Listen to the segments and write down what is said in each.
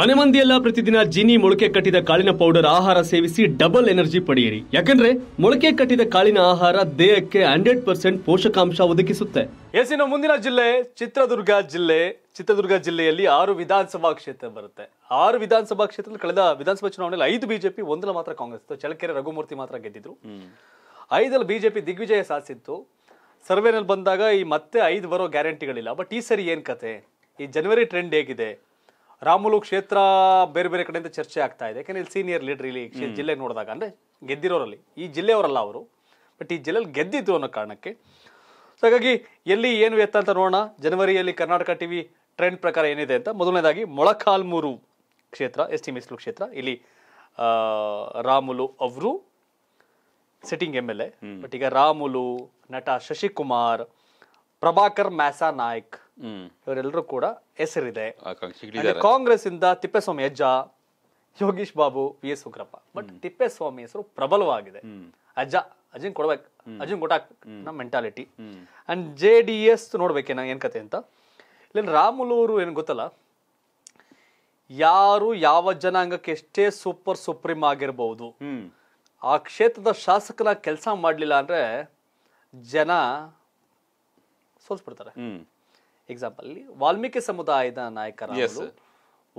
ಮನೆ ಮಂದಿಯೆಲ್ಲ ಪ್ರತಿದಿನ ಜಿನಿ ಮೊಳಕೆ ಕಟ್ಟಿದ ಕಾಳಿನ ಪೌಡರ್ ಆಹಾರ ಸೇವಿಸಿ ಡಬಲ್ ಎನರ್ಜಿ ಪಡೆಯಿರಿ ಯಾಕಂದ್ರೆ ಮೊಳಕೆ ಕಟ್ಟಿದ ಕಾಳಿನ ಆಹಾರ ದೇಹಕ್ಕೆ ಹಂಡ್ರೆಡ್ ಪರ್ಸೆಂಟ್ ಪೋಷಕಾಂಶ ಒದಗಿಸುತ್ತೆ ಎಸಿನ ಮುಂದಿನ ಜಿಲ್ಲೆ ಚಿತ್ರದುರ್ಗ ಜಿಲ್ಲೆ ಚಿತ್ರದುರ್ಗ ಜಿಲ್ಲೆಯಲ್ಲಿ ಆರು ವಿಧಾನಸಭಾ ಕ್ಷೇತ್ರ ಬರುತ್ತೆ ಆರು ವಿಧಾನಸಭಾ ಕ್ಷೇತ್ರ ಕಳೆದ ವಿಧಾನಸಭಾ ಚುನಾವಣೆಯಲ್ಲಿ ಐದು ಬಿಜೆಪಿ ಒಂದಲ ಮಾತ್ರ ಕಾಂಗ್ರೆಸ್ ಚಳಕೆರೆ ರಘುಮೂರ್ತಿ ಮಾತ್ರ ಗೆದ್ದಿದ್ರು ಐದಲ್ಲಿ ಬಿಜೆಪಿ ದಿಗ್ವಿಜಯ ಸಾಧಿಸಿತ್ತು ಸರ್ವೇನಲ್ಲಿ ಬಂದಾಗ ಈ ಮತ್ತೆ ಐದು ಬರೋ ಗ್ಯಾರಂಟಿಗಳಿಲ್ಲ ಬಟ್ ಈ ಸರಿ ಏನ್ ಕತೆ ಈ ಜನವರಿ ಟ್ರೆಂಡ್ ಹೇಗಿದೆ ರಾಮುಲು ಕ್ಷೇತ್ರ ಬೇರೆ ಬೇರೆ ಕಡೆಯಿಂದ ಚರ್ಚೆ ಆಗ್ತಾ ಇದೆ ಯಾಕಂದ್ರೆ ಇಲ್ಲಿ ಸೀನಿಯರ್ ಲೀಡರ್ ಇಲ್ಲಿ ಜಿಲ್ಲೆ ನೋಡಿದಾಗ ಅಂದರೆ ಗೆದ್ದಿರೋರಲ್ಲಿ ಈ ಜಿಲ್ಲೆಯವರಲ್ಲ ಅವರು ಬಟ್ ಈ ಜಿಲ್ಲೆಯಲ್ಲಿ ಗೆದ್ದಿದ್ದು ಅನ್ನೋ ಕಾರಣಕ್ಕೆ ಸೊ ಹಾಗಾಗಿ ಎಲ್ಲಿ ಏನು ಎತ್ತ ಅಂತ ನೋಡೋಣ ಜನವರಿಯಲ್ಲಿ ಕರ್ನಾಟಕ ಟಿವಿ ಟ್ರೆಂಡ್ ಪ್ರಕಾರ ಏನಿದೆ ಅಂತ ಮೊದಲನೇದಾಗಿ ಮೊಳಕಾಲ್ಮೂರು ಕ್ಷೇತ್ರ ಎಸ್ ಟಿ ಮೀಸಲು ಕ್ಷೇತ್ರ ಇಲ್ಲಿ ರಾಮುಲು ಅವರು sitting M L A but ಈಗ ರಾಮುಲು ನಟ ಶಶಿಕುಮಾರ್ ಪ್ರಭಾಕರ್ ಮ್ಯಾಸಾ ನಾಯ್ಕ್ ಇವರೆಲ್ಲರೂ ಕೂಡ ಹೆಸರಿದೆ ಕಾಂಗ್ರೆಸ್ ಇಂದ ತಿಪ್ಪೇಸ್ವಾಮಿ ಹೆಜ್ಜ Yogish Babu V S Ugrappa but Thippeswamy ಹೆಸರು ಪ್ರಬಲವಾಗಿದೆ ಅಜ್ಜ ಅಜಿನ್ ಕೊಡ್ಬೇಕು ಅಜ್ಜನ್ ಕೊಟ್ಟ ನಮ್ಮ mentality and J D S ನೋಡ್ಬೇಕೇನ ಏನ್ ಕತೆ ಅಂತ ಇಲ್ಲಿ ರಾಮುಲೂರು ಏನು ಗೊತ್ತಲ್ಲ ಯಾರು ಯಾವ ಜನಾಂಗಕ್ಕೆ ಎಷ್ಟೇ ಸೂಪರ್ ಸುಪ್ರೀಂ ಆಗಿರ್ಬಹುದು ಆ ಕ್ಷೇತ್ರದ ಶಾಸಕನ ಕೆಲಸ ಮಾಡಲಿಲ್ಲ ಅಂದ್ರೆ ಜನ ಸೋಲ್ಸ್ಬಿಡ್ತಾರೆ ಎಕ್ಸಾಂಪಲ್ ವಾಲ್ಮೀಕಿ ಸಮುದಾಯದ ನಾಯಕರ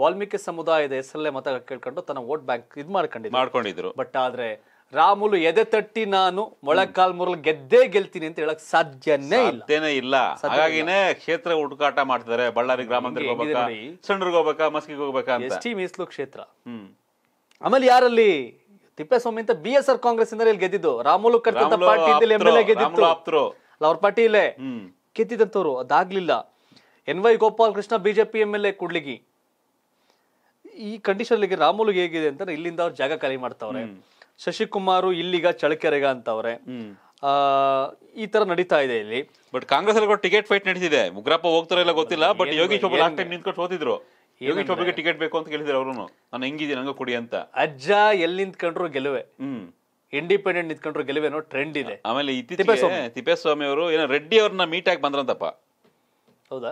ವಾಲ್ಮೀಕಿ ಸಮುದಾಯದ ಹೆಸರಲ್ಲೇ ಮತ ಕೇಳ್ಕೊಂಡು ತನ್ನ ವೋಟ್ ಬ್ಯಾಂಕ್ ಇದು ಮಾಡ್ಕೊಂಡಿದ್ರು ಮಾಡ್ಕೊಂಡಿದ್ರು ಬಟ್ ಆದ್ರೆ ರಾಮುಲು ಎದೆ ತಟ್ಟಿ ನಾನು ಮೊಳಕಾಲ್ ಮುರಲ್ ಗೆದ್ದೇ ಗೆಲ್ತೀನಿ ಅಂತ ಹೇಳಕ್ ಸಾಧ್ಯನೇ ಸಾಧ್ಯನೇ ಇಲ್ಲ ಹಾಗಾಗಿನೇ ಕ್ಷೇತ್ರ ಹುಡುಕಾಟ ಮಾಡ್ತಿದ್ದಾರೆ ಬಳ್ಳಾರಿ ಗ್ರಾಮಾಂತರಕ್ಕೆ ಹೋಗ್ಬೇಕಾ ಸಣ್ಣರ್ಗೆ ಹೋಗ್ಬೇಕಾ ಮಸ್ಕಿಗೆ ಹೋಗ್ಬೇಕಾ ಅಂತ ಎಸ್ ಮೀಸಲು ಕ್ಷೇತ್ರ ಆಮೇಲೆ ಯಾರಲ್ಲಿ ತಿಪ್ಪೇಸ್ವಾಮಿ ಅಂತ ಬಿ ಎಸ್ ಆರ್ ಕಾಂಗ್ರೆಸ್ ಇಂದ ಇಲ್ಲಿ ಗೆದ್ದಿದ್ದು ರಾಮುಲು ಕರ್ತಂತ ಪಾರ್ಟಿ ಎಂ ಎಲ್ ಎ ಗೆದ್ದಿತ್ತು ಅವ್ರ ಪಾರ್ಟಿ ಇಲ್ಲೇ ಗೆದ್ದಿದಂತವ್ರು ಅದಾಗ್ಲಿಲ್ಲ N Y Gopal Krishna BJP M L A Kudligi ಈ ಕಂಡೀಷನ್ಲಿಗೆ ರಾಮುಲು ಹೇಗಿದೆ ಅಂತಂದ್ರೆ ಇಲ್ಲಿಂದ ಅವ್ರು ಜಾಗ ಖಾಲಿ ಮಾಡ್ತಾವ್ರೆ ಶಶಿಕುಮಾರ್ ಇಲ್ಲಿಗ ಚಳಕೆರೆಗ ಅಂತವ್ರೆ ಆ ಈ ತರ ನಡೀತಾ ಇದೆ ಇಲ್ಲಿ ಬಟ್ ಕಾಂಗ್ರೆಸ್ ಅಲ್ಲಿ ಟಿಕೆಟ್ ಫೈಟ್ ನಡೀತಿದೆ ಉಗ್ರಪ್ಪ ಹೋಗ್ತಾರ ಇಲ್ಲ ಗೊತ್ತಿಲ್ಲ ಬಟ್ ಯೋಗಿ ಒಬ್ಬ ಲಾಸ್ಟ್ ಟೈಮ್ ನಿಂತ್ಕೊಂಡು ಹೋದಿದ್ರು ಯೋಗಿ ಒಬ್ಬಗೆ ಟಿಕೆಟ್ ಬೇಕು ಅಂತ ಕೇಳಿದ್ರು ಅವರು ನಾನು ಹೆಂಗಿದ್ದೀನಿ ನಂಗೆ ಕೊಡಿ ಅಂತ ಅಜ್ಜ ಎಲ್ಲಿ ನಿಂತ್ಕೊಂಡ್ರು ಗೆಲುವೆ ಇಂಡಿಪೆಂಡೆಂಟ್ ನಿಂತ್ಕೊಂಡ್ರು ಗೆಲುವೆ ಅನ್ನೋ ಟ್ರೆಂಡ್ ಇದೆ ಆಮೇಲೆ ತಿಪ್ಪೇಸ್ವಾಮಿ ಅವರು ಏನೋ ರೆಡ್ಡಿ ಅವ್ರನ್ನ ಮೀಟ್ ಆಗಿ ಬಂದ್ರಂತಪ್ಪ ಹೌದಾ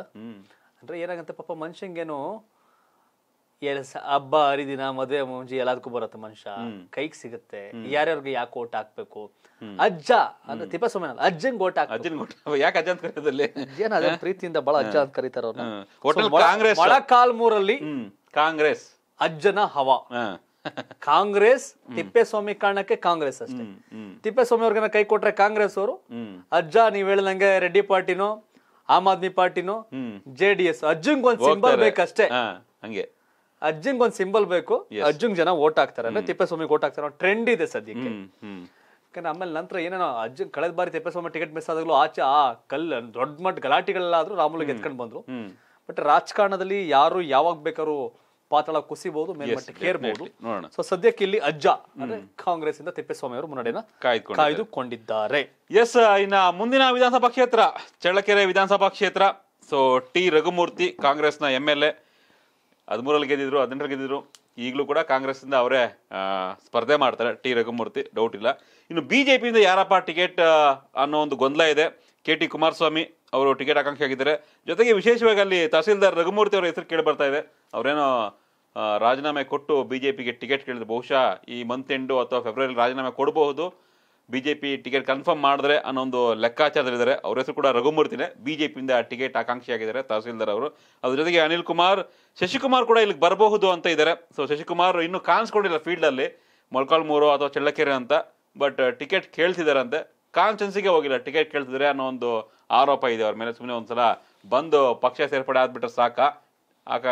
ಅಂದ್ರೆ ಏನಾಗುತ್ತೆ ಪಾಪ ಮನುಷ್ಯಂಗೇನು ಹಬ್ಬ ಹರಿದಿನ ಮದುವೆ ಮುಂಜಿ ಎಲ್ಲದಕ್ಕೂ ಬರುತ್ತೆ ಮನುಷ್ಯ ಕೈಗೆ ಸಿಗುತ್ತೆ ಯಾರ್ಯಾರಿಗೆ ಯಾಕೆ ಓಟ್ ಹಾಕ್ಬೇಕು ಅಜ್ಜ ಅಂದ್ರೆ ತಿಪ್ಪ ಅಲ್ಲ ಅಜ್ಜನ್ ಓಟ್ ಯಾಕೆ ಅಜ್ಜ ಅಂತ ಏನ ಪ್ರೀತಿಯಿಂದ ಬಹಳ ಅಜ್ಜ ಅಂತ ಕರೀತಾರ ಕಾಂಗ್ರೆಸ್ ಮೂರಲ್ಲಿ ಕಾಂಗ್ರೆಸ್ ಅಜ್ಜನ ಹವಾ ಕಾಂಗ್ರೆಸ್ ತಿಪ್ಪೇಸ್ವಾಮಿ ಕಾರಣಕ್ಕೆ ಕಾಂಗ್ರೆಸ್ ಅಷ್ಟೇ ತಿಪ್ಪೇಸ್ವಾಮಿ ಅವ್ರಿಗೆ ಕೈ ಕೊಟ್ರೆ ಕಾಂಗ್ರೆಸ್ ಅವರು ಅಜ್ಜ ನೀವ್ ಹೇಳ್ದಂಗೆ ರೆಡ್ಡಿ ಪಾರ್ಟಿನೋ ಆಮ್ ಆದ್ಮಿ ಪಾರ್ಟಿನೂ ಜೆ ಡಿ ಎಸ್ ಒಂದ್ ಸಿಂಬಲ್ ಬೇಕಷ್ಟೇ ಹಂಗೆ ಅಜ್ಜಂಗ್ ಒಂದ್ ಸಿಂಬಲ್ ಬೇಕು ಅಜ್ಜಂಗ್ ಜನ ಓಟ್ ಹಾಕ್ತಾರೆ ಅಂದ್ರೆ ತಿಪ್ಪೇಸ್ವಾಮಿ ಓಟ್ ಹಾಕ್ತಾರೆ ಟ್ರೆಂಡ್ ಇದೆ ಸದ್ಯಕ್ಕೆ ಯಾಕಂದ್ರೆ ಆಮೇಲೆ ನಂತರ ಏನೋ ಅಜ್ಜನ್ ಕಳೆದ ಬಾರಿ ತಿಪ್ಪೇಸ್ವಾಮಿ ಟಿಕೆಟ್ ಮಿಸ್ ಆದಾಗಲೂ ಆಚೆ ಆ ಕಲ್ ದೊಡ್ಡ ಮಟ್ಟ ಗಲಾಟೆಗಳೆಲ್ಲ ಆದ್ರೂ ಎತ್ಕೊಂಡ್ ಬಂದ್ರು ಬಟ್ ರಾಜಕಾರಣದಲ್ಲಿ ಯಾರು ಯಾವಾಗ ಬೇಕಾದ್ರೂ ಪಾತಾಳ ಕುಸಿಬಹುದು ಮೇಲ್ಮಟ್ಟಕ್ಕೆ ಏರ್ಬಹುದು ಸೊ ಸದ್ಯಕ್ಕೆ ಇಲ್ಲಿ ಅಜ್ಜ ಕಾಂಗ್ರೆಸ್ ಇಂದ ತಿಪ್ಪೇಸ್ವಾಮಿ ಅವರು ಮುನ್ನಡೆಯನ್ನ ಕಾಯ್ದುಕೊಂಡಿದ್ದಾರೆ ಎಸ್ ಇನ್ನ ಮುಂದಿನ ವಿಧಾನಸಭಾ ಕ್ಷೇತ್ರ ಚಳ್ಳಕೆರೆ ವಿಧಾನಸಭಾ ಕ್ಷೇತ್ರ ಸೊ ಟಿ ರಘುಮೂರ್ತಿ ಕಾಂಗ್ರೆಸ್ನ ಎಂ ಎಲ್ ಎ ಹದಿಮೂರಲ್ಲಿ ಗೆದ್ದಿದ್ರು ಹದಿನೆಂಟರಲ್ಲಿ ಗೆದ್ದಿದ್ರು ಈಗಲೂ ಕೂಡ ಕಾಂಗ್ರೆಸ್ ಇಂದ ಅವರೇ ಸ್ಪರ್ಧೆ ಮಾಡ್ತಾರೆ ಟಿ ರಘುಮೂರ್ತಿ ಡೌಟ್ ಇಲ್ಲ ಇನ್ನು ಬಿಜೆಪಿಯಿಂದ ಇಂದ ಯಾರಪ್ಪ ಟಿಕೆಟ್ ಅನ್ನೋ ಒಂದು ಗೊಂದಲ ಇದೆ ಕೆ ಟಿ ಕುಮಾರಸ್ವಾಮಿ ಅವರು ಟಿಕೆಟ್ ಆಕಾಂಕ್ಷಿ ಆಗಿದ್ದಾರೆ ಜೊತೆಗೆ ವಿಶೇಷವಾಗಿ ಅಲ್ಲಿ ತಹಸೀಲ್ದಾರ್ ರಘುಮೂರ್ತಿ ಅವರ ಹೆಸರು ಕೇಳಿ ಬರ್ತಾ ಇದೆ ಅವರೇನೋ ರಾಜೀನಾಮೆ ಕೊಟ್ಟು ಬಿ ಜೆ ಪಿಗೆ ಟಿಕೆಟ್ ಕೇಳಿದ್ರು ಬಹುಶಃ ಈ ಮಂತ್ ಎಂಡು ಅಥವಾ ಫೆಬ್ರವರಿ ರಾಜೀನಾಮೆ ಕೊಡಬಹುದು B J P ticket confirm ಮಾಡಿದ್ರೆ ಅನ್ನೋ ಒಂದು ಲೆಕ್ಕಾಚಾರದಲ್ಲಿದ್ದಾರೆ ಅವ್ರ ಹೆಸರು ಕೂಡ ರಘುಮೂರ್ತಿನೇ ಬಿ ಜೆ ಪಿಯಿಂದ ಟಿಕೆಟ್ ಆಕಾಂಕ್ಷಿಯಾಗಿದ್ದಾರೆ ತಹಸೀಲ್ದಾರ್ ಅವರು ಅದ್ರ ಜೊತೆಗೆ ಅನಿಲ್ ಕುಮಾರ್ ಶಶಿಕುಮಾರ್ ಕೂಡ ಇಲ್ಲಿಗೆ ಬರಬಹುದು ಅಂತ ಇದ್ದಾರೆ ಸೊ ಶಶಿಕುಮಾರ್ ಇನ್ನೂ ಕಾಣಿಸ್ಕೊಂಡಿಲ್ಲ ಫೀಲ್ಡಲ್ಲಿ ಮೊಳಕಾಲ್ಮೂರು ಅಥವಾ ಚಳ್ಳಕೆರೆ ಅಂತ ಬಟ್ ಟಿಕೆಟ್ ಕೇಳ್ತಿದಾರಂತೆ ಕಾನ್ಸ್ಟೆನ್ಸಿಗೆ ಹೋಗಿಲ್ಲ ಟಿಕೆಟ್ ಕೇಳ್ತಿದ್ರೆ ಅನ್ನೋ ಒಂದು ಆರೋಪ ಇದೆ ಅವ್ರ ಮೇಲೆ ಸುಮ್ಮನೆ ಒಂದ್ಸಲ ಬಂದು ಪಕ್ಷ ಸೇರ್ಪಡೆ ಆದ್ಬಿಟ್ರೆ ಸಾಕ ಆಕ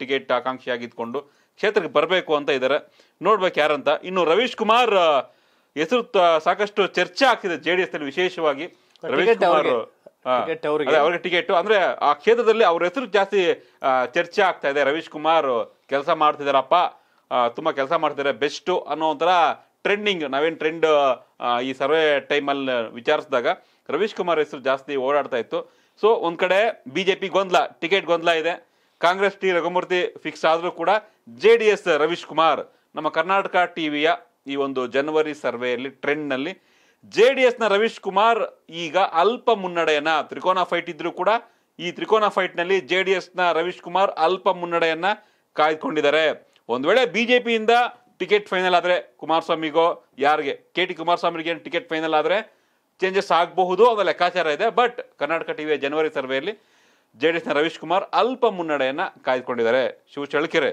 ಟಿಕೆಟ್ ಆಕಾಂಕ್ಷಿಯಾಗಿದ್ಕೊಂಡು ಕ್ಷೇತ್ರಕ್ಕೆ ಬರಬೇಕು ಅಂತ ಇದ್ದಾರೆ ನೋಡ್ಬೇಕು ಯಾರಂತ ಇನ್ನು ರವೀಶ್ ಕುಮಾರ್ ಹೆಸರು ಸಾಕಷ್ಟು ಚರ್ಚೆ ಆಗ್ತಿದೆ ಜೆ ಡಿ ಎಸ್ನಲ್ಲಿ ವಿಶೇಷವಾಗಿ ರವೀಶ್ ಕುಮಾರ್ ಅವ್ರಿಗೆ ಟಿಕೆಟ್ ಅಂದ್ರೆ ಆ ಕ್ಷೇತ್ರದಲ್ಲಿ ಅವ್ರ ಹೆಸರು ಜಾಸ್ತಿ ಚರ್ಚೆ ಆಗ್ತಾ ಇದೆ ರವೀಶ್ ಕುಮಾರ್ ಕೆಲಸ ಮಾಡ್ತಿದಾರಪ್ಪ ತುಂಬಾ ಕೆಲಸ ಮಾಡ್ತಿದ್ದಾರೆ ಬೆಸ್ಟ್ ಅನ್ನೋ ಒಂಥರ ಟ್ರೆಂಡಿಂಗ್ ನಾವೇನು ಟ್ರೆಂಡ್ ಈ ಸರ್ವೆ ಟೈಮಲ್ಲಿ ವಿಚಾರಿಸಿದಾಗ ರವೀಶ್ ಕುಮಾರ್ ಹೆಸರು ಜಾಸ್ತಿ ಓಡಾಡ್ತಾ ಇತ್ತು ಸೊ ಒಂದ್ ಕಡೆ ಬಿಜೆಪಿ ಗೊಂದಲ ಟಿಕೆಟ್ ಗೊಂದಲ ಇದೆ ಕಾಂಗ್ರೆಸ್ ಟಿ ರಘುಮೂರ್ತಿ ಫಿಕ್ಸ್ ಆದರೂ ಕೂಡ J D S Ravish Kumar ನಮ್ಮ ಕರ್ನಾಟಕ ಟಿವಿಯ ಈ ಒಂದು ಜನವರಿ ಸರ್ವೆಯಲ್ಲಿ ಟ್ರೆಂಡ್ನಲ್ಲಿ ಜೆ ಡಿ ಎಸ್ನ ರವೀಶ್ ಕುಮಾರ್ ಈಗ ಅಲ್ಪ ಮುನ್ನಡೆಯನ್ನ ತ್ರಿಕೋನ ಫೈಟ್ ಇದ್ರೂ ಕೂಡ ಈ ತ್ರಿಕೋನ ಫೈಟ್ನಲ್ಲಿ ಜೆ ಡಿ ಎಸ್ನ ರವೀಶ್ ಕುಮಾರ್ ಅಲ್ಪ ಮುನ್ನಡೆಯನ್ನ ಕಾಯ್ದುಕೊಂಡಿದ್ದಾರೆ ಒಂದು ವೇಳೆ ಪಿಯಿಂದ ಟಿಕೆಟ್ ಫೈನಲ್ ಆದರೆ ಕುಮಾರಸ್ವಾಮಿಗೋ ಯಾರಿಗೆ ಕೆ ಟಿ ಕುಮಾರಸ್ವಾಮಿಗೆ ಟಿಕೆಟ್ ಫೈನಲ್ ಆದರೆ ಚೇಂಜಸ್ ಆಗಬಹುದು ಅದರ ಲೆಕ್ಕಾಚಾರ ಇದೆ ಬಟ್ ಕರ್ನಾಟಕ ಟಿವಿಯ ಜನವರಿ ಸರ್ವೆಯಲ್ಲಿ ಜೆ ಡಿ ರವೀಶ್ ಕುಮಾರ್ ಅಲ್ಪ ಮುನ್ನಡೆಯನ್ನ ಕಾಯ್ದುಕೊಂಡಿದ್ದಾರೆ ಶಿವ ಚಳಕೆರೆ